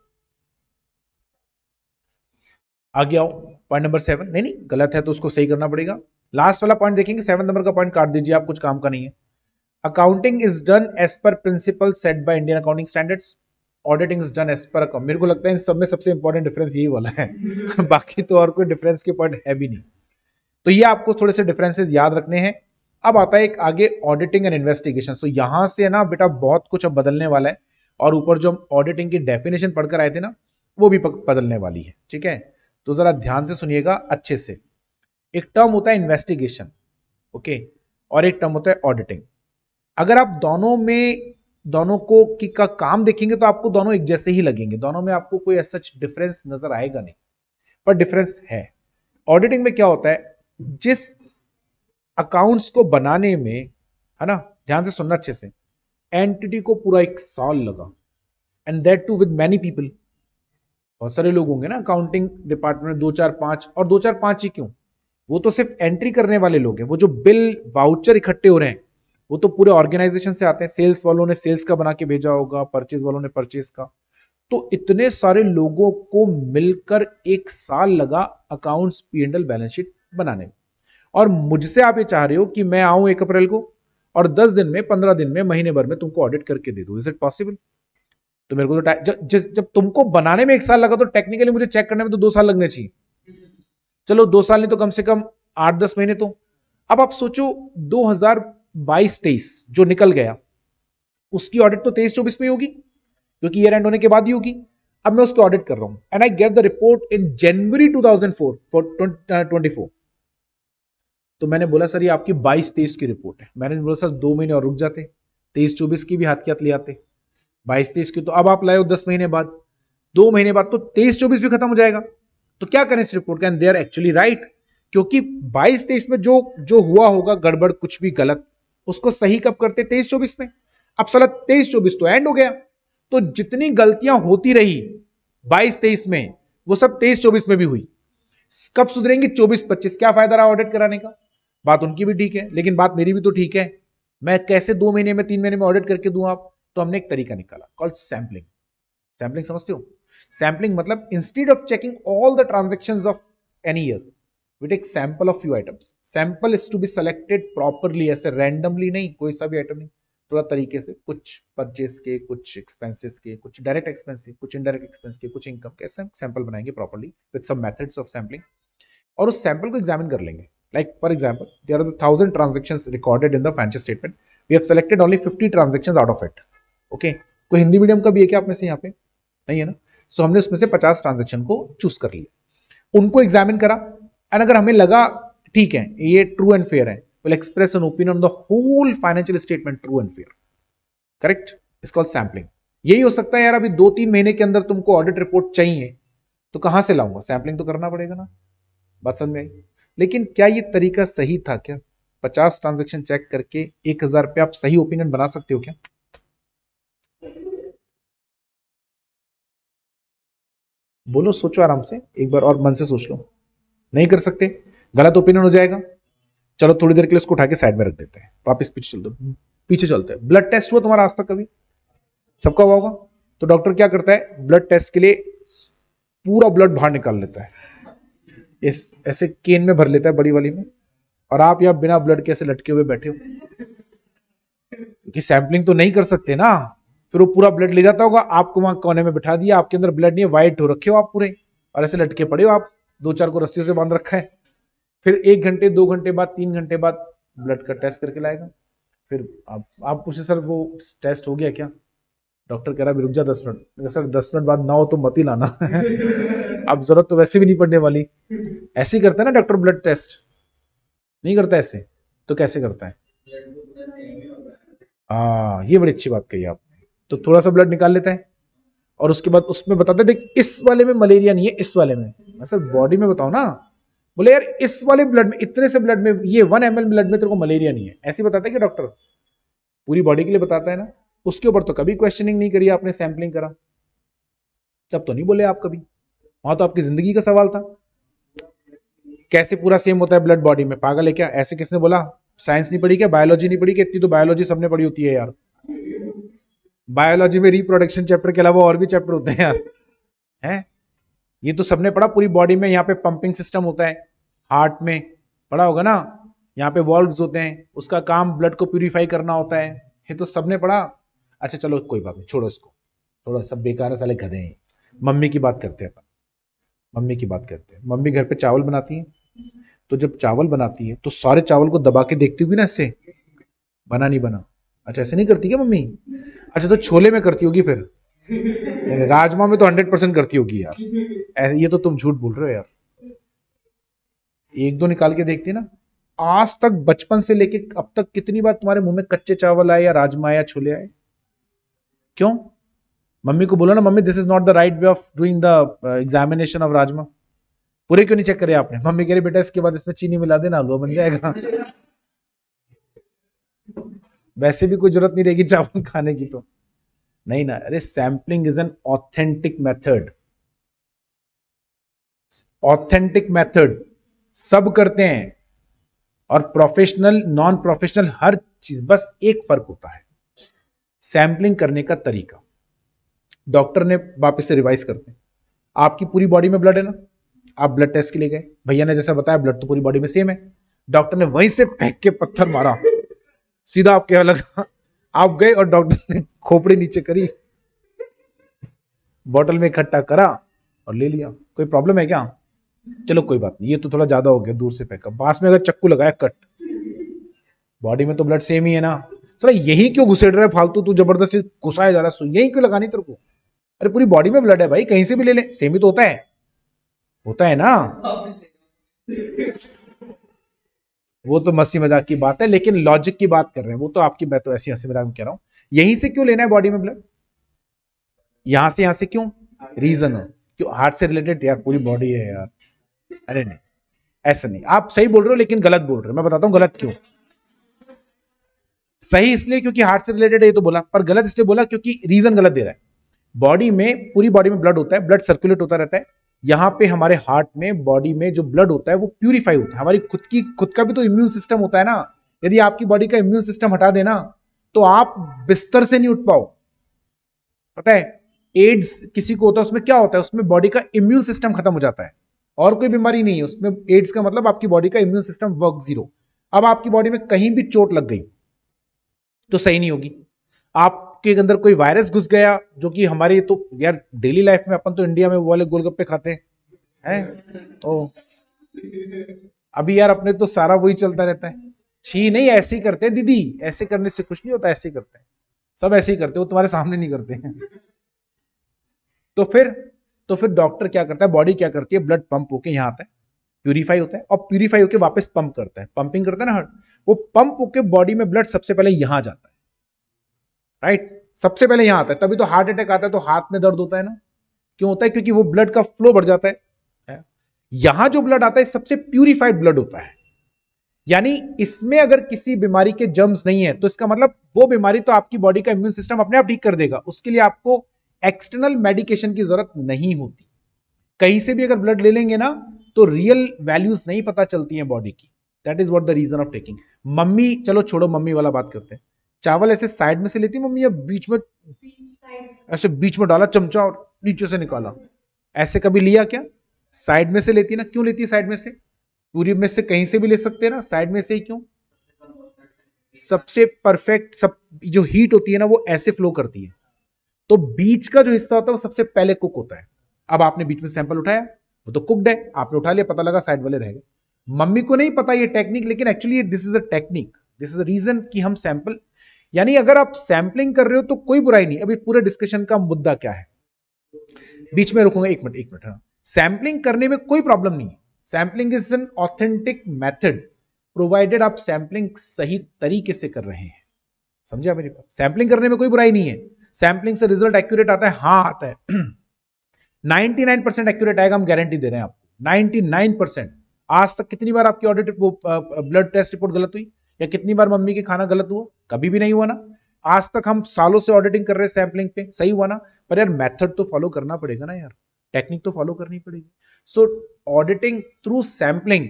आगे आओ पॉइंट नंबर सेवन नहीं नहीं गलत है तो उसको सही करना पड़ेगा लास्ट वाला पॉइंट देखेंगे सेवन नंबर का पॉइंट काट दीजिए आप कुछ काम का नहीं है accounting is done as per principle set by Indian accounting standards auditing is done as per account मेरे को लगता है इन सब में सबसे इंपॉर्टेंट डिफरेंस यही वाला है बाकी तो और कोई डिफरेंस के पॉइंट है भी नहीं तो ये आपको थोड़े से डिफरेंसेस याद रखने हैं अब आता है एक आगे ऑडिटिंग एंड इन्वेस्टिगेशन सो यहाँ से ना बेटा बहुत कुछ अब बदलने वाला है और ऊपर जो हम ऑडिटिंग की डेफिनेशन पढ़कर आए थे ना वो भी बदलने वाली है ठीक है तो ज़रा ध्यान से सुनिएगा अच्छे से एक टर्म होता है इन्वेस्टिगेशन ओके और एक टर्म होता है ऑडिटिंग अगर आप दोनों में दोनों को की का काम देखेंगे तो आपको दोनों एक जैसे ही लगेंगे दोनों में आपको कोई सच डिफरेंस नजर आएगा नहीं पर डिफरेंस है ऑडिटिंग में क्या होता है जिस अकाउंट्स को बनाने में है ना ध्यान से सुनना अच्छे से एंटिटी को पूरा एक साल लगा and that too with many people बहुत सारे लोग होंगे ना अकाउंटिंग डिपार्टमेंट दो चार पांच और दो चार पांच ही क्यों वो तो सिर्फ एंट्री करने वाले लोग हैं वो जो बिल वाउचर इकट्ठे हो रहे हैं वो तो पूरे ऑर्गेनाइजेशन से आते हैं सेल्स वालों ने सेल्स का बना के भेजा होगा परचेज वालों ने परचेज का तो इतने सारे लोगों को मिलकर एक साल लगा accounts P and L balance sheet बनाने और मुझसे आप ये चाह रहे हो कि मैं आऊं एक अप्रैल को और दस दिन में पंद्रह दिन में महीने भर में तुमको ऑडिट करके दे दूं इज इट पॉसिबल तो मेरे को तो जब जब जब तुमको बनाने में एक साल लगा तो टेक्निकली मुझे चेक करने में तो दो साल लगने चाहिए चलो दो साल नहीं तो कम से कम आठ दस महीने तो अब आप सोचो 2022-23 जो निकल गया उसकी ऑडिट तो तेईस चौबीस में होगी क्योंकि ईयर एंड होने के बाद ही होगी अब मैं उसकी ऑडिट कर रहा हूं and I get the report in January 2004 for 24 तो मैंने बोला सर ये आपकी बाईस तेईस की रिपोर्ट है मैंने बोला सर दो महीने और रुक जाते तेईस चौबीस की भी हाथ के हाथ ले आते बाईस तेईस की तो अब आप लाए हो दस महीने बाद दो महीने बाद तो तेईस चौबीस भी खत्म हो जाएगा तो क्या करें इस रिपोर्ट का and they are actually right क्योंकि बाईस तेईस में जो जो हुआ होगा गड़बड़ कुछ भी गलत उसको सही कब करते तेईस चौबीस में अब सला तेईस चौबीस तो एंड हो गया तो जितनी गलतियां होती रही बाईस तेईस में वो सब तेईस चौबीस में भी हुई कब सुधरेंगी चौबीस पच्चीस क्या फायदा रहा ऑडिट कराने का बात उनकी भी ठीक है लेकिन बात मेरी भी तो ठीक है मैं कैसे दो महीने में तीन महीने में ऑडिट करके दूं आप तो हमने एक तरीका निकाला कॉल्ड सैम्पलिंग सैम्पलिंग समझते हो सैम्पलिंग मतलब instead of checking all the transaction of any year we take sample of you items sample is to be selected properly ऐसे रैंडमली नहीं कोई सा भी आइटम नहीं थोड़ा तरीके से कुछ परचेस के कुछ एक्सपेंसेस के कुछ डायरेक्ट एक्सपेंस के कुछ इनडायरेक्ट एक्सपेंस के कुछ इनकम के सैंपल बनाएंगे properly with some methods of sampling और उस सैंपल को एग्जामिन कर लेंगे Like for example, there are the 1000 transactions recorded in the financial statement. We have selected only 50 transactions out of it. Okay. कोई तो Hindi medium का भी है क्या आप में से यहाँ पे नहीं है ना सो so, हमने उसमें से 50 ट्रांजेक्शन को चूज कर लिया उनको एग्जामिन करा एंड अगर हमें लगा ठीक है ये ट्रू एंड फेयर है will express an opinion on the whole financial statement true and fair correct is called sampling यही हो सकता है यार अभी दो तीन महीने के अंदर तुमको ऑडिट रिपोर्ट चाहिए तो कहां से लाऊंगा सैम्पलिंग तो करना पड़ेगा ना बात समझ में आई लेकिन क्या ये तरीका सही था क्या पचास ट्रांजेक्शन चेक करके एक हजार रुपया आप सही ओपिनियन बना सकते हो क्या बोलो सोचो आराम से एक बार और मन से सोच लो नहीं कर सकते गलत ओपिनियन हो जाएगा चलो थोड़ी देर के लिए उसको उठा के साइड में रख देते हैं वापस पीछे चल दो पीछे चलते हैं ब्लड टेस्ट हुआ तुम्हारा आज तक कभी सबका हुआ होगा तो डॉक्टर क्या करता है ब्लड टेस्ट के लिए पूरा ब्लड बाहर निकाल लेता है इस ऐसे केन में भर लेता है बड़ी वाली में और आप यहाँ बिना ब्लड के ऐसे लटके हुए बैठे हो क्योंकि सैम्पलिंग तो नहीं कर सकते ना फिर वो पूरा ब्लड ले जाता होगा आपको वहां कोने में बिठा दिया आपके अंदर ब्लड नहीं है वाइट हो रखे हो आप पूरे और ऐसे लटके पड़े हो आप दो चार को रस्सियों से बांध रखा है फिर एक घंटे दो घंटे बाद तीन घंटे बाद ब्लड का टेस्ट करके लाएगा फिर आप आप पूछे सर वो टेस्ट हो गया क्या डॉक्टर कह रहा है रुक जा दस मिनट सर दस मिनट बाद ना हो तो मत ही लाना अब जरूरत तो वैसे भी नहीं पड़ने वाली ऐसे ही करता है ना डॉक्टर ब्लड टेस्ट नहीं करता ऐसे तो कैसे करता है आ, हाँ, ये बड़ी अच्छी बात कही आपने तो थोड़ा सा ब्लड निकाल लेता है और उसके बाद उसमें बताते देख इस वाले में मलेरिया नहीं है इस वाले में मैं सर बॉडी में बताओ ना बोले यार इस वाले ब्लड में इतने से ब्लड में ये वन एम ब्लड में तेरे को मलेरिया नहीं है ऐसे बताता है कि डॉक्टर पूरी बॉडी के लिए बताता है ना उसके ऊपर तो कभी क्वेश्चनिंग नहीं करी आपने सैम्पलिंग करा तब तो नहीं बोले आप कभी वहां तो आपकी जिंदगी का सवाल था कैसे पूरा सेम होता है ब्लड बॉडी में पागल है क्या ऐसे किसने बोला साइंस नहीं पढ़ी क्या बायोलॉजी नहीं पढ़ी क्या इतनी तो बायोलॉजी सबने पढ़ी होती है यार बायोलॉजी में रिप्रोडक्शन चैप्टर के अलावा और भी चैप्टर होते हैं यार है ये तो सबने पढ़ा पूरी बॉडी में यहाँ पे पंपिंग सिस्टम होता है हार्ट में पढ़ा होगा ना यहाँ पे वॉल्व होते हैं उसका काम ब्लड को प्यूरिफाई करना होता है ये तो सबने पढ़ा अच्छा चलो कोई बात नहीं छोड़ो इसको छोड़ो सब बेकार है साले गधे हैं मम्मी की बात करते हैं मम्मी की बात करते हैं मम्मी घर पे चावल बनाती है तो जब चावल बनाती है तो सारे चावल को दबा के देखती होगी ना ऐसे बना नहीं बना अच्छा ऐसे नहीं करती क्या मम्मी अच्छा तो छोले में करती होगी फिर राजमा में तो हंड्रेड परसेंट करती होगी यार ये तो तुम झूठ बोल रहे हो यार एक दो निकाल के देखती ना आज तक बचपन से लेके अब तक कितनी बार तुम्हारे मुंह में कच्चे चावल आए या राजमा या छोले आए क्यों मम्मी को बोलो ना मम्मी this is not the right way of doing the examination of rajma पूरे क्यों नहीं चेक करे आपने मम्मी कह रही बेटा इसके बाद इसमें चीनी मिला देना हलवा बन जाएगा वैसे भी कोई जरूरत नहीं रहेगी चावल खाने की तो नहीं ना अरे sampling is an authentic method authentic method सब करते हैं और प्रोफेशनल नॉन प्रोफेशनल हर चीज बस एक फर्क होता है सैम्पलिंग करने का तरीका डॉक्टर ने वापस से रिवाइज करते हैं आपकी पूरी बॉडी में ब्लड है ना आप ब्लड टेस्ट के लिए गए भैया ने जैसा बताया ब्लड तो पूरी बॉडी में सेम है डॉक्टर ने वहीं से फेंक के पत्थर मारा सीधा आपके यहाँ लगा आप गए और डॉक्टर ने खोपड़ी नीचे करी बॉटल में इकट्ठा करा और ले लिया कोई प्रॉब्लम है क्या चलो कोई बात नहीं ये तो थोड़ा ज्यादा हो गया दूर से फेंका पास में अगर चक्कू लगाया कट बॉडी में तो ब्लड सेम ही है ना सर यही क्यों घुसेड़ रहा है फालतू तू जबरदस्ती घुसाया जा रहा है यही क्यों लगानी तेरे को अरे पूरी बॉडी में ब्लड है भाई कहीं से भी ले ले सेम ही तो होता है होता है ना वो तो मस्सी मजाक की बात है लेकिन लॉजिक की बात कर रहे हैं वो तो आपकी मैं तो ऐसी हंसी मजाक में कह रहा हूं यहीं से क्यों लेना है बॉडी में ब्लड यहां से यहां से क्यों रीजन हो क्यों हार्ट से रिलेटेड यार पूरी बॉडी है यार अरे नहीं ऐसा नहीं आप सही बोल रहे हो लेकिन गलत बोल रहे हो मैं बताता हूं गलत क्यों सही इसलिए क्योंकि हार्ट से रिलेटेड है ये तो बोला पर गलत इसलिए बोला क्योंकि रीजन गलत दे रहा है बॉडी में पूरी बॉडी में ब्लड होता है ब्लड सर्कुलेट होता रहता है यहाँ पे हमारे हार्ट में बॉडी में जो ब्लड होता है वो प्यूरिफाई होता है हमारी खुद की खुद का भी तो इम्यून सिस्टम होता है ना यदि आपकी बॉडी का इम्यून सिस्टम हटा देना तो आप बिस्तर से नहीं उठ पाओ पता है एड्स किसी को होता है उसमें क्या होता है उसमें बॉडी का इम्यून सिस्टम खत्म हो जाता है और कोई बीमारी नहीं है उसमें एड्स का मतलब आपकी बॉडी का इम्यून सिस्टम वर्क जीरो अब आपकी बॉडी में कहीं भी चोट लग गई तो सही नहीं होगी आप आपके अंदर कोई वायरस घुस गया जो कि हमारे तो यार डेली लाइफ में अपन तो इंडिया में वो वाले गोलगप्पे खाते हैं हैं ओ अभी यार अपने तो सारा वही चलता रहता है छी नहीं ऐसे ही करते दीदी ऐसे करने से कुछ नहीं होता ऐसे ही करते हैं सब ऐसे ही करते वो तुम्हारे सामने नहीं करते हैं तो फिर तो फिर डॉक्टर क्या करता है बॉडी क्या करती है ब्लड पंप होके यहाँ आता है प्यूरीफाई होता है और प्यूरीफाई होके वापस पंप करता है पंपिंग करता है ना हर्ट वो पंप होके बॉडी में ब्लड सबसे पहले यहां जाता है राइट सबसे पहले यहां आता है तभी तो हार्ट अटैक आता है तो हाथ में दर्द होता है ना क्यों होता है क्योंकि वो ब्लड का फ्लो बढ़ जाता है हाँ। यहां जो ब्लड आता है सबसे प्यूरिफाइड ब्लड होता है यानी इसमें अगर किसी बीमारी के जर्म्स नहीं है तो इसका मतलब वो बीमारी तो आपकी बॉडी का इम्यून सिस्टम अपने आप ठीक कर देगा उसके लिए आपको एक्सटर्नल मेडिकेशन की जरूरत नहीं होती कहीं से भी अगर ब्लड ले लेंगे ना तो रियल वैल्यूज नहीं पता चलती है बॉडी की that is what the reason of taking मम्मी चलो छोड़ो मम्मी वाला बात करते हैं चावल ऐसे साइड में से लेती मम्मी या बीच में ऐसे बीच में डाला चमचा और नीचे से निकाला ऐसे कभी लिया क्या साइड में से लेती ना क्यों लेती है साइड में से पूरी में से कहीं से भी ले सकते ना साइड में से ही क्यों सबसे परफेक्ट सब जो हीट होती है ना वो ऐसे फ्लो करती है तो बीच का जो हिस्सा होता है वो सबसे पहले कुक होता है अब आपने बीच में सैंपल उठाया वो तो कुकड है आपने उठा लिया पता लगा साइड वाले रह गए मम्मी को नहीं पता ये टेक्निक लेकिन actually this is a technique this is a reason कि हम सैंपल यानी अगर आप सैंपलिंग कर रहे हो तो कोई बुराई नहीं अभी पूरे डिस्कशन का मुद्दा क्या है बीच में रुकूंगा एक मिनट एक मिनट हाँ करने में कोई प्रॉब्लम नहीं है sampling is an authentic method provided आप सैंपलिंग सही तरीके से कर रहे हैं समझा मेरी बात सैंपलिंग करने में कोई बुराई नहीं है सैंपलिंग से रिजल्ट एक्यूरेट आता है हाँ आता है 99 परसेंट एक्यूरेट आएगा हम गारंटी दे रहे हैं आपको 99 परसेंट आज तक कितनी बार आपकी ऑडिट ब्लड टेस्ट रिपोर्ट गलत हुई या कितनी बार मम्मी के खाना गलत हुआ कभी भी नहीं हुआ ना आज तक हम सालों से ऑडिटिंग कर रहे हैं पे सही हुआ ना पर यार मेथड तो फॉलो करना पड़ेगा ना यार टेक्निक तो फॉलो करनी पड़ेगी so auditing through sampling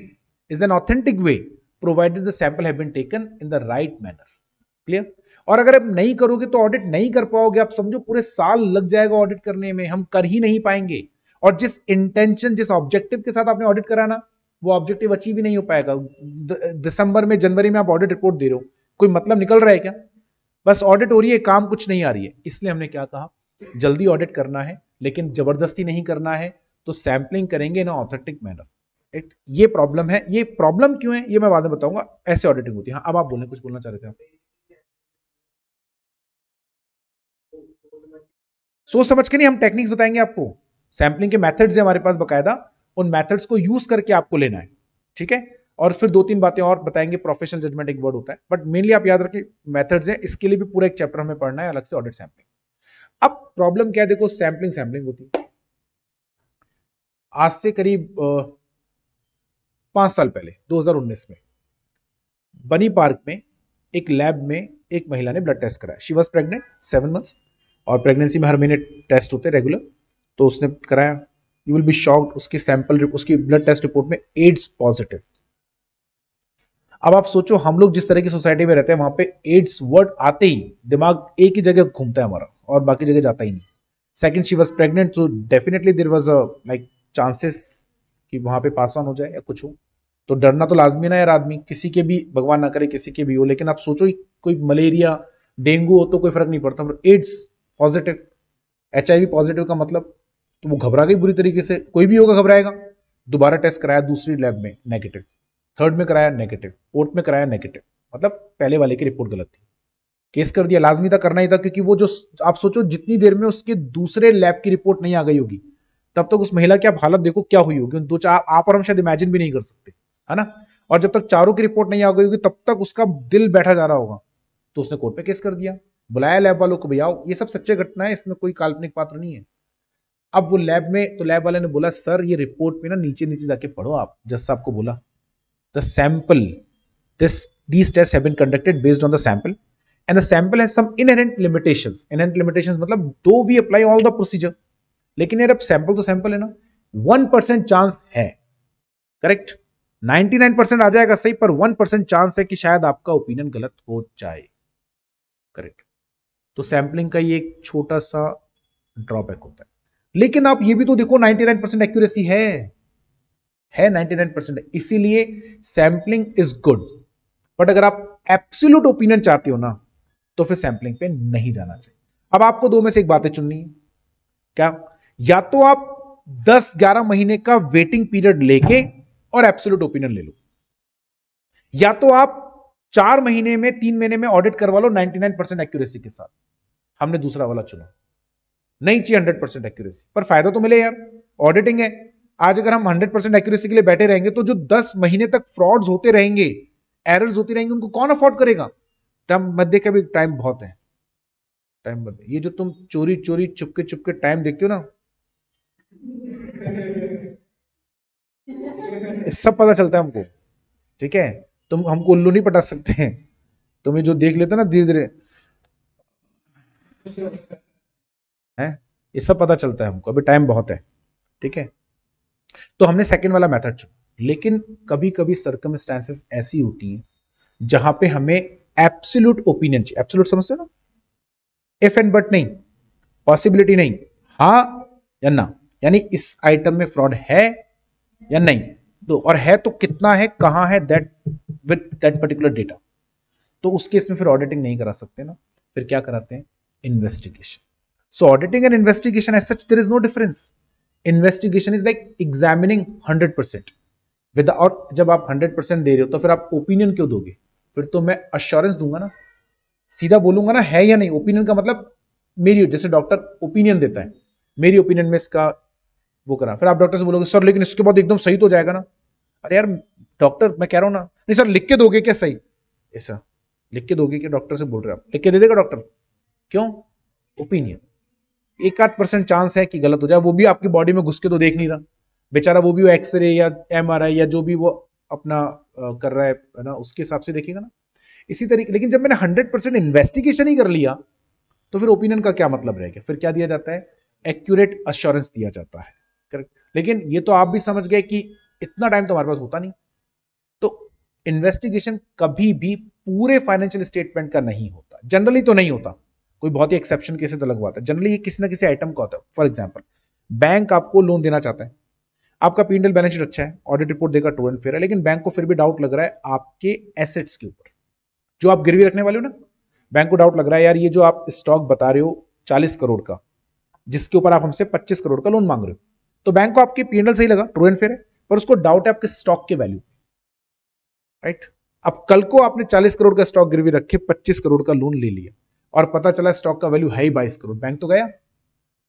is an authentic way provided the sample have been taken in the right manner clear और अगर आप नहीं करोगे तो ऑडिट नहीं कर पाओगे आप समझो पूरे साल लग जाएगा ऑडिट करने में हम कर ही नहीं पाएंगे और जिस इंटेंशन जिस ऑब्जेक्टिव के साथ आपने ऑडिट कराना वो ऑब्जेक्टिव अचीव ही नहीं हो पाएगा दिसंबर में जनवरी में आप ऑडिट रिपोर्ट दे रहे हो कोई मतलब निकल रहा है क्या बस ऑडिट हो रही है काम कुछ नहीं आ रही है इसलिए हमने क्या कहा जल्दी ऑडिट करना है लेकिन जबरदस्ती नहीं करना है तो सैम्पलिंग करेंगे इन ऑथेंटिक मैनर इट ये प्रॉब्लम है ये प्रॉब्लम क्यों है ये मैं बाद में बताऊंगा ऐसे ऑडिटिंग होती है हाँ अब आप बोलें कुछ बोलना चाह रहे थे आप सोच समझ के नहीं हम टेक्निक्स बताएंगे आपको सैंपलिंग के मेथड्स है हमारे पास बकायदा उन मेथड्स को यूज करके आपको लेना है ठीक है और फिर दो तीन बातें और बताएंगे प्रोफेशनल जजमेंट एक वर्ड होता है बट मेनली आप याद रखें मेथड्स हैं इसके लिए भी पूरा एक चैप्टर हमें पढ़ना है अलग से ऑडिट सैम्पलिंग अब प्रॉब्लम क्या है देखो सैम्पलिंग सैम्पलिंग होती है आज से करीब पांच साल पहले 2019 में बनी पार्क में एक लैब में एक महिला ने ब्लड टेस्ट कराया she was pregnant seven months और प्रेगनेंसी में हर महीने टेस्ट होते रेगुलर तो उसने कराया यू विल बी शॉक्ड उसकी सैंपल उसकी ब्लड टेस्ट रिपोर्ट में एड्स पॉजिटिव अब आप सोचो हम लोग जिस तरह की सोसाइटी में रहते हैं वहां पे एड्स वर्ड आते ही दिमाग एक ही जगह घूमता है हमारा और बाकी जगह जाता ही नहीं second she was pregnant so definitely there was a like chances कि वहां पे पास ऑन हो जाए या कुछ हो तो डरना तो लाजमी ना यार आदमी किसी के भी भगवान ना करे किसी के भी हो लेकिन आप सोचो कोई मलेरिया डेंगू हो तो कोई फर्क नहीं पड़ता पर एड्स पॉजिटिव एच पॉजिटिव का मतलब तो वो घबरा गई बुरी तरीके से कोई भी होगा घबराएगा दोबारा टेस्ट कराया दूसरी लैब में नेगेटिव थर्ड में कराया नेगेटिव फोर्थ में कराया नेगेटिव मतलब पहले वाले की रिपोर्ट गलत थी केस कर दिया लाजमी था करना ही था क्योंकि वो जो आप सोचो जितनी देर में उसके दूसरे लैब की रिपोर्ट नहीं आ गई होगी तब तक तो उस महिला की आप हालत देखो क्या हुई होगी दो चार आप और हम शायद इमेजिन भी नहीं कर सकते है ना और जब तक चारों की रिपोर्ट नहीं आ गई होगी तब तक उसका दिल बैठा जा रहा होगा तो उसने कोर्ट पे केस कर दिया बुलाया लैब वालों को भैया ये सब सच्चे घटना है इसमें कोई काल्पनिक पात्र नहीं है अब वो लैब में तो लैब वाले ने बोला सर ये रिपोर्ट में ना नीचे नीचे जाके पढ़ो आप जस्ट साहब को बोला the sample this these tests have been conducted based on the sample and the sample has some inherent limitations inherent limitations मतलब though we apply all the procedure लेकिन यार अब सैंपल तो सैंपल है ना वन परसेंट चांस है correct 99 percent आ जाएगा सही पर वन परसेंट चांस है कि शायद आपका ओपिनियन गलत हो जाए करेक्ट तो सैंपलिंग का ये एक छोटा सा ड्रॉबैक होता है लेकिन आप ये भी तो देखो 99 परसेंट एक्यूरेसी है है 99 परसेंट इसीलिए सैंपलिंग इज गुड बट अगर आप एप्सुलट ओपिनियन चाहते हो ना तो फिर सैंपलिंग पे नहीं जाना चाहिए अब आपको दो में से एक बातें चुननी है क्या या तो आप 10-11 महीने का वेटिंग पीरियड लेके और एप्सुलट ओपिनियन ले लो या तो आप चार महीने में तीन महीने में ऑडिट करवा लो नाइनटी परसेंट एक्यूरेसी के साथ हमने दूसरा वाला चुना नहीं चाहिए 100 परसेंट एक्यूरेसी पर फायदा तो मिले यार ऑडिटिंग है आज अगर हम 100 परसेंट एक्यूरेसी के लिए बैठे रहेंगे तो जो 10 महीने तक फ्रॉड्स होते रहेंगे एरर्स होती रहेंगे उनको कौन अफोर्ड करेगा टाइम मध्य का भी टाइम बहुत है टाइम मत ये जो तुम चोरी चोरी चुपके चुपके टाइम देखते हो ना सब पता चलता है हमको ठीक है तुम हमको उल्लू नहीं पटा सकते हैं तुम ये जो देख लेते हो ना धीरे धीरे है ये सब पता चलता है हमको अभी टाइम बहुत है ठीक है तो हमने सेकेंड वाला मैथड चुना लेकिन कभी कभी सर्कमस्टांसेस ऐसी होती हैं जहां पे हमें एप्सुलूट ओपिनियन चाहिए एब्सोल्यूट समझते हो ना इफ एंड बट नहीं पॉसिबिलिटी नहीं हाँ या ना यानी इस आइटम में फ्रॉड है या नहीं तो और है तो कितना है कहां है that with that particular data तो उस केस में फिर ऑडिटिंग नहीं करा सकते ना फिर क्या कराते हैं investigation so auditing and investigation as such there is no difference investigation is like examining hundred percent with और जब आप हंड्रेड परसेंट दे रहे हो तो फिर आप ओपिनियन क्यों दोगे फिर तो मैं अश्योरेंस दूंगा ना सीधा बोलूंगा ना है या नहीं ओपिनियन का मतलब मेरी जैसे डॉक्टर ओपिनियन देता है मेरी ओपिनियन में इसका वो करा फिर आप डॉक्टर से बोलोगे सर लेकिन इसके बाद एकदम सही तो जाएगा ना अरे यार डॉक्टर मैं कह रहा हूँ ना नहीं सर लिख के दोगे क्या सही ऐसा लिख के दोगे क्या डॉक्टर से बोल रहे हो आप लिख के दे देगा डॉक्टर क्यों ओपिनियन एक आध परसेंट चांस है कि गलत हो जाए वो भी आपकी बॉडी में घुस के तो देख नहीं रहा बेचारा वो भी वो एक्सरे या एम या जो भी वो अपना कर रहा है ना उसके हिसाब से देखेगा ना इसी तरीके लेकिन जब मैंने हंड्रेड परसेंट इन्वेस्टिगेशन ही कर लिया तो फिर ओपिनियन का क्या मतलब रहेगा फिर क्या दिया जाता है एक्यूरेट अश्योरेंस दिया जाता है करेक्ट लेकिन ये तो आप भी समझ गए कि इतना टाइम तो हमारे पास होता नहीं तो इन्वेस्टिगेशन कभी भी पूरे फाइनेंशियल स्टेटमेंट का नहीं होता जनरली तो नहीं होता कोई बहुत ही एक्सेप्शन केस है तो अलग हुआ था जनरली ये किसी ना किसी आइटम का होता है फॉर एग्जाम्पल बैंक आपको लोन देना चाहता है आपका पी एंड बैलेंस शीट अच्छा है ऑडिट रिपोर्ट देगा टू एंड फेयर है लेकिन बैंक को फिर भी डाउट लग रहा है आपके एसेट्स के ऊपर जो आप गिरवी रखने वाले हो ना बैंक को डाउट लग रहा है यार ये जो आप स्टॉक बता रहे हो चालीस करोड़ का जिसके ऊपर आप हमसे पच्चीस करोड़ का लोन मांग रहे हो तो बैंक को आपके पी सही लगा ट्रू एंड फेयर है पर उसको डाउट है आपके स्टॉक के वैल्यू राइट अब कल को आपने चालीस करोड़ का स्टॉक गिरवी रखे पच्चीस करोड़ का लोन ले लिया और पता चला स्टॉक का वैल्यू है ही बाईस करोड़ बैंक तो गया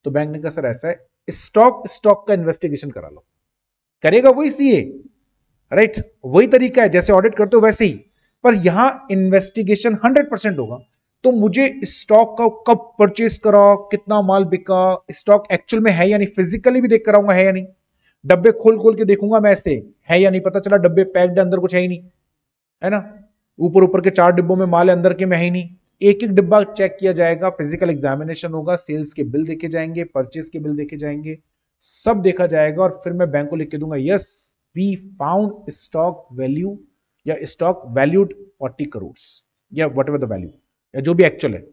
तो बैंक ने कहा सर ऐसा है स्टॉक स्टॉक का इन्वेस्टिगेशन करा लो करेगा वही सीए राइट वही तरीका है जैसे ऑडिट करते हो वैसे ही पर यहां इन्वेस्टिगेशन हंड्रेड परसेंट होगा तो मुझे स्टॉक का कब परचेस करा कितना माल बिका स्टॉक एक्चुअल में है या नहीं फिजिकली भी देख कराऊंगा है या नहीं डब्बे खोल खोल के देखूंगा मैं ऐसे है या नहीं पता चला डब्बे पैक्ड अंदर कुछ है ही नहीं है ना ऊपर ऊपर के चार डिब्बों में माल अंदर के में है ही नहीं एक एक डिब्बा चेक किया जाएगा फिजिकल एग्जामिनेशन होगा सेल्स के बिल देखे जाएंगे परचेस के बिल देखे जाएंगे सब देखा जाएगा और फिर मैं बैंक को लिख के दूंगा yes we found stock value या स्टॉक वैल्यूड 40 करोड़ या वट द वैल्यू या जो भी एक्चुअल है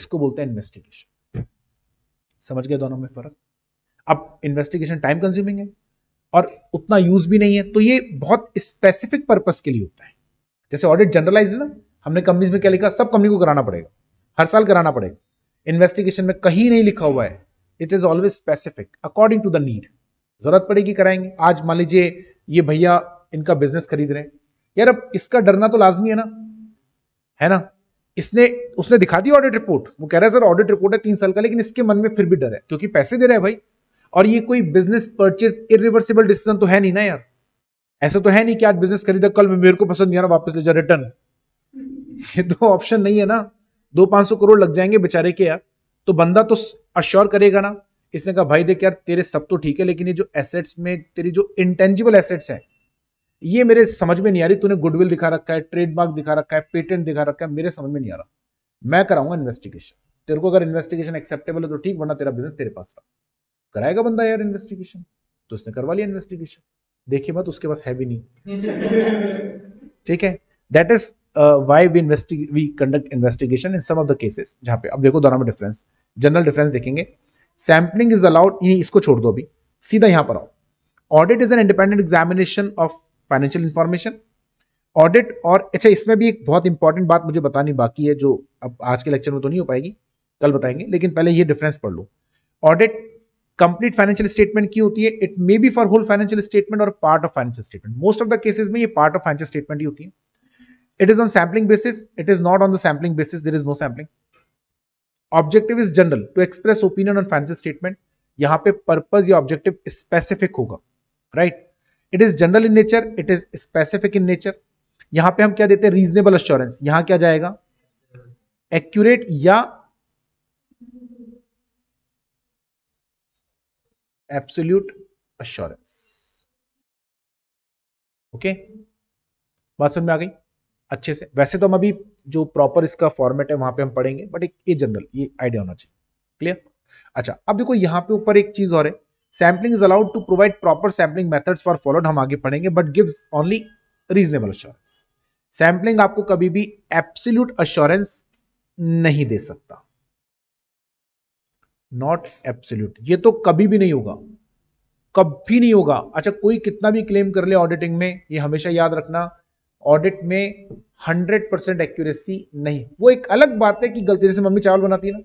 इसको बोलते हैं इन्वेस्टिगेशन समझ गए दोनों में फर्क अब इन्वेस्टिगेशन टाइम कंज्यूमिंग है और उतना यूज भी नहीं है तो ये बहुत स्पेसिफिक पर्पस के लिए होता है जैसे ऑडिट जनरलाइज ना हमने कंपनीज में क्या लिखा सब कंपनी को कराना पड़ेगा हर साल कराना पड़ेगा इन्वेस्टिगेशन में कहीं नहीं लिखा हुआ है it is always specific according to the need जरूरत पड़ेगी कराएंगे आज मान लीजिए ये भैया इनका बिजनेस खरीद रहे हैं यार अब इसका डरना तो लाजमी है ना है ना इसने उसने दिखा दी ऑडिट रिपोर्ट वो कह रहा है सर ऑडिट रिपोर्ट है तीन साल का लेकिन इसके मन में फिर भी डर है क्योंकि पैसे दे रहे हैं भाई और ये कोई बिजनेस परचेज इिवर्सिबल डिसीजन तो है नहीं ना यार ऐसा तो है नहीं कि आज बिजनेस खरीदा कल मेरे को पसंद नहीं आ रहा वापस ले जाओ रिटर्न ये दो ऑप्शन नहीं है ना दो पांच सौ करोड़ लग जाएंगे बेचारे के यार तो बंदा तो अश्योर करेगा ना इसने कहा भाई देख यार तेरे सब तो ठीक है लेकिन ये जो एसेट्स में तेरी जो इंटेंजिबल एसेट्स है ये मेरे समझ में नहीं आ रही तूने गुडविल दिखा रखा है ट्रेडमार्क दिखा रखा है पेटेंट दिखा रखा है मेरे समझ में नहीं आ रहा मैं कराऊंगा इन्वेस्टिगेशन तेरे को अगर इन्वेस्टिगेशन एक्सेप्टेबल है तो ठीक वरना तेरा बिजनेस तेरे पास रहा कराएगा बंदा यार इन्वेस्टिगेशन तो उसने करवा लिया इन्वेस्टिगेशन देखिए मत उसके पास है भी नहीं ठीक है that is why we investigate we conduct investigation in some of the cases जहां पे अब देखो दोनों में डिफरेंस जनरल डिफरेंस देखेंगे सैम्पलिंग इज अलाउड इसको छोड़ दो अभी सीधा यहां पर आओ audit is an independent examination of financial information audit और अच्छा इसमें भी एक बहुत इंपॉर्टेंट बात मुझे बतानी बाकी है जो अब आज के लेक्चर में तो नहीं हो पाएगी कल बताएंगे लेकिन पहले ये डिफरेंस पढ़ लो ऑडिट कंप्लीट फाइनेंशियल स्टेटमेंट की होती है it may be for whole financial statement और part of financial statement most of the cases में ये पार्ट ऑफ फाइनेंशियल स्टेटमेंट ही होती है It is on sampling basis. It is not on the sampling basis. There is no sampling. Objective is general to express opinion on financial statement. यहाँ पे purpose या objective specific होगा right it is general in nature it is specific in nature यहां पे हम क्या देते हैं रीजनेबल अश्योरेंस यहां क्या जाएगा एक्यूरेट या एब्सोल्यूट अश्योरेंस ओके बात समझ में आ गई अच्छे से वैसे तो हम अभी जो प्रॉपर इसका फॉर्मेट है वहां पे हम पढ़ेंगे बट एक ये जनरल ये आइडिया होना चाहिए क्लियर अच्छा अब देखो यहाँ पे ऊपर एक चीज और है sampling is allowed to provide proper sampling methods for followed हम आगे पढ़ेंगे but gives only reasonable assurance sampling आपको कभी भी एप्सिल्यूट अश्योरेंस नहीं दे सकता नॉट एप्सिल्यूट ये तो कभी भी नहीं होगा कभी नहीं होगा अच्छा कोई कितना भी क्लेम कर ले ऑडिटिंग में ये हमेशा याद रखना ऑडिट में हंड्रेड परसेंट एक्यूरेसी नहीं वो एक अलग बात है कि गलती जैसे मम्मी चावल बनाती है ना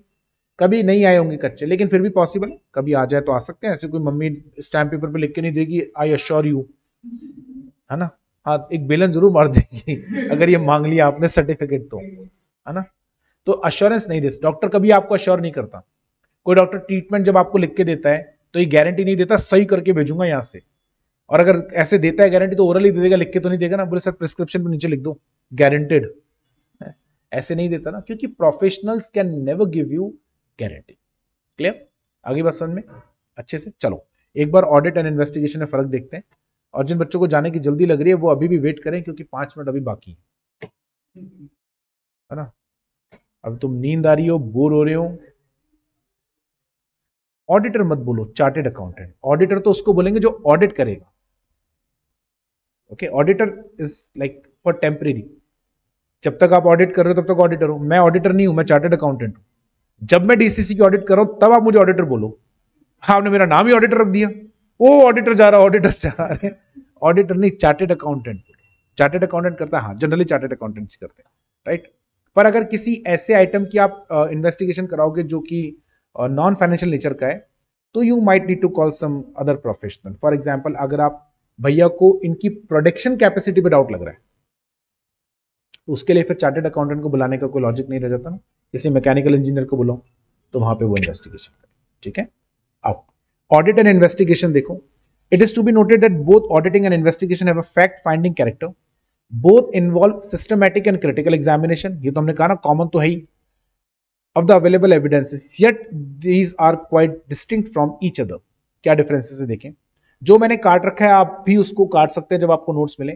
कभी नहीं आए होंगे कच्चे लेकिन फिर भी पॉसिबल है कभी आ जाए तो आ सकते हैं ऐसे कोई मम्मी स्टैम्प पेपर पे लिख के नहीं देगी आई अश्योर यू है ना हाँ एक बेलन जरूर मार देगी अगर ये मांग लिया आपने सर्टिफिकेट तो है ना तो अश्योरेंस नहीं दे डॉक्टर कभी आपको अश्योर नहीं करता कोई डॉक्टर ट्रीटमेंट जब आपको लिख के देता है तो ये गारंटी नहीं देता सही करके भेजूंगा यहाँ से और अगर ऐसे देता है गारंटी तो ओरली दे देगा लिख के तो नहीं देगा ना बोले सर प्रिस्क्रिप्शन पे नीचे लिख दो गारंटेड ऐसे नहीं देता ना क्योंकि professionals can never give you guarantee clear आगे बात समझ में अच्छे से चलो एक बार ऑडिट एंड इन्वेस्टिगेशन में फर्क देखते हैं और जिन बच्चों को जाने की जल्दी लग रही है वो अभी भी वेट करें क्योंकि पांच मिनट अभी बाकी है है ना अब तुम नींद आ रही हो बोर हो रहे हो ऑडिटर मत बोलो चार्टेड अकाउंटेंट ऑडिटर तो उसको बोलेंगे जो ऑडिट करेगा okay auditor is like for temporary जब तक आप ऑडिट कर रहे हो तब तक ऑडिटर हो मैं ऑडिटर नहीं हूं मैं चार्टेड अकाउंटेंट हूं जब मैं डीसीसी की ऑडिट कर रहा हूं तब आप मुझे ऑडिटर बोलो हाँ, आपने मेरा नाम ही ऑडिटर रख दिया वो ऑडिटर जा रहा ऑडिटर जा रहा है ऑडिटर नहीं चार्टेड अकाउंटेंट चार्टेड अकाउंटेंट करता है हाँ जनरली चार्टेड अकाउंटेंट करते हैं राइट पर अगर किसी ऐसे आइटम की आप इन्वेस्टिगेशन कराओगे जो कि नॉन फाइनेंशियल नेचर का है तो you might need to call some other professional for example अगर आप भैया को इनकी प्रोडक्शन कैपेसिटी पे डाउट लग रहा है उसके लिए फिर चार्टेड अकाउंटेंट को बुलाने का कोई लॉजिक नहीं रह जाता ना किसी मैकेनिकल इंजीनियर को बुलाओ तो वहां पे वो इन्वेस्टिगेशन करें ठीक है अब ऑडिट एंड इन्वेस्टिगेशन देखो it is to be noted that both auditing and investigation have a fact finding character both involve systematic and critical examination ये तो हमने कहा ना कॉमन तो है ही of the available evidences yet these are quite distinct from each other क्या differences है देखें जो मैंने काट रखा है आप भी उसको काट सकते हैं जब आपको नोट्स मिले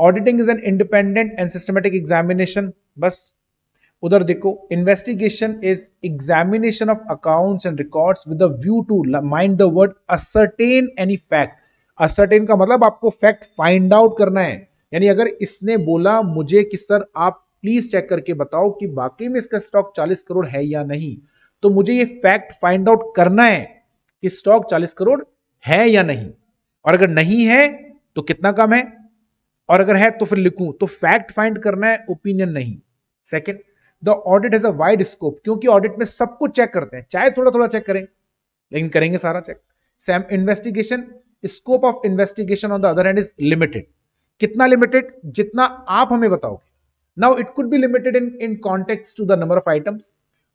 auditing is an independent and systematic examination बस उधर देखो investigation is examination of accounts and records with view to mind the word ascertain any fact ascertain का मतलब आपको फैक्ट फाइंड आउट करना है यानी अगर इसने बोला मुझे कि सर आप प्लीज चेक करके बताओ कि बाकी में इसका स्टॉक 40 करोड़ है या नहीं तो मुझे ये फैक्ट फाइंड आउट करना है कि स्टॉक 40 करोड़ है या नहीं और अगर नहीं है तो कितना कम है और अगर है तो फिर लिखूं तो फैक्ट फाइंड करना है ओपिनियन नहीं second the audit has a wide scope क्योंकि ऑडिट में सब कुछ चेक करते हैं चाहे थोड़ा थोड़ा चेक करें लेकिन करेंगे सारा check same investigation scope of investigation on the other hand is limited कितना लिमिटेड जितना आप हमें बताओगे now it could be limited in in context to the number of items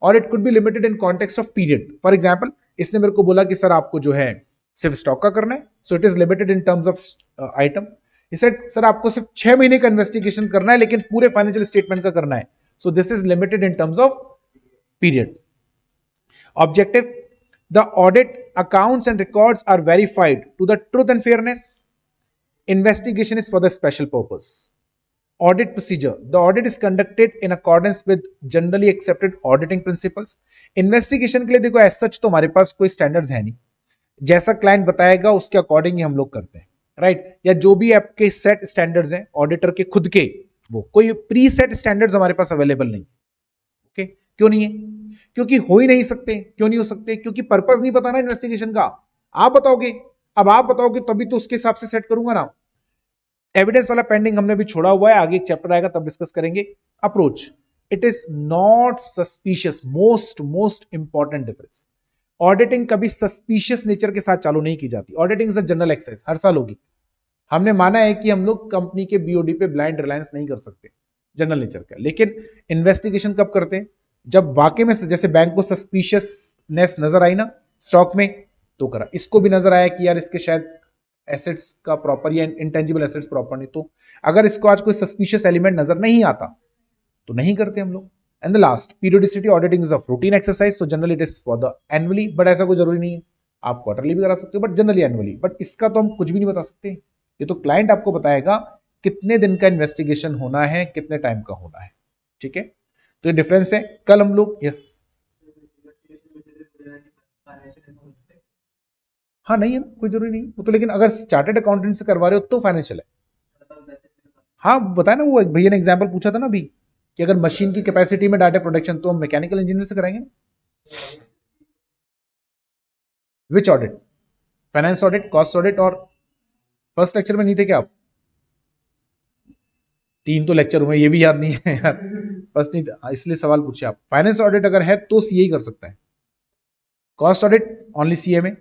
और it could be limited in context of period for example इसने मेरे को बोला कि सर आपको जो है सिर्फ स्टॉक का करना है so it is limited in terms of item sir आपको सिर्फ छह महीने का इन्वेस्टिगेशन करना है लेकिन पूरे फाइनेंशियल स्टेटमेंट का करना है so this is limited in terms of period objective the audit accounts and records are verified to the truth and fairness investigation is for the special purpose audit procedure the audit is conducted in accordance with generally accepted auditing principles investigation के लिए देखो S सच तो हमारे पास कोई standard है नहीं जैसा client बताएगा उसके अकॉर्डिंग ही हम लोग करते हैं राइट right? या जो भी आपके सेट स्टैंडर्ड्स हैं ऑडिटर के खुद के वो कोई प्री सेट स्टैंडर्ड्स हमारे पास अवेलेबल नहीं ओके okay? क्यों नहीं है क्योंकि हो ही नहीं सकते क्यों नहीं हो सकते क्योंकि पर्पज नहीं बताना इन्वेस्टिगेशन का आप बताओगे अब आप बताओगे तभी तो उसके हिसाब से सेट करूंगा ना एविडेंस वाला पेंडिंग हमने भी छोड़ा हुआ है आगे एक चैप्टर आएगा तब डिस्कस करेंगे approach it is not suspicious most most important difference auditing कभी सस्पिशियस नेचर के साथ चालू नहीं की जाती auditing is a general exercise हर साल होगी हमने माना है कि हम लोग कंपनी के बीओडी पे ब्लाइंड रिलायंस नहीं कर सकते जनरल नेचर का लेकिन इन्वेस्टिगेशन कब करते हैं जब वाकई में जैसे बैंक को सस्पिशियसनेस नजर आई ना स्टॉक में तो करा इसको भी नजर आया कि यार इसके शायद एसेट्स का प्रॉपर या इंटेंजिबल एसेट्स प्रॉपर नहीं तो अगर इसको आज कोई सस्पिशियस एलिमेंट नजर नहीं आता तो नहीं करते हम लोग and the last periodicity auditing is a routine exercise so generally it is for the annually but ऐसा कोई जरूरी नहीं है आप क्वार्टरली भी करा सकते हो बट जनरली एनुअली बट इसका तो हम कुछ भी नहीं बता सकते ये तो क्लाइंट आपको बताएगा कितने दिन का इन्वेस्टिगेशन होना है कितने टाइम का होना है ठीक है तो ये डिफरेंस है कल हम लोग यस हाँ नहीं है ना कोई जरूरी नहीं वो तो लेकिन अगर चार्टेड अकाउंटेंट से करवा रहे हो तो फाइनेंशियल है हाँ बताया ना वो भैया ने एग्जांपल पूछा था ना अभी कि अगर मशीन की कैपेसिटी में डाटा प्रोडक्शन तो हम मैकेनिकल इंजीनियर से कराएंगे which audit finance audit cost audit और फर्स्ट लेक्चर में नहीं थे क्या आप तीन तो लेक्चर हुए ये भी याद नहीं है यार बस नहीं इसलिए सवाल पूछे आप फाइनेंस ऑडिट अगर है तो सीए ही कर सकता है कॉस्ट ऑडिट ओनली सीए में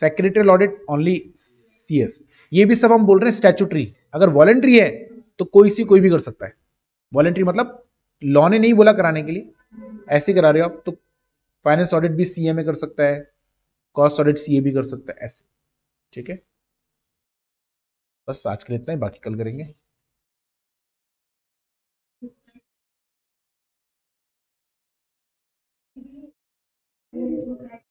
secretarial audit only C S ये भी सब हम बोल रहे हैं स्टैचूटरी अगर वॉलेंट्री है तो कोई सी कोई भी कर सकता है वॉलेंट्री मतलब लॉ ने नहीं बोला कराने के लिए ऐसे करा रहे हो आप तो फाइनेंस ऑडिट भी सी कर सकता है कॉस्ट ऑडिट सी भी कर सकता है ऐसे ठीक है बस आज के लिए इतना ही बाकी कल करेंगे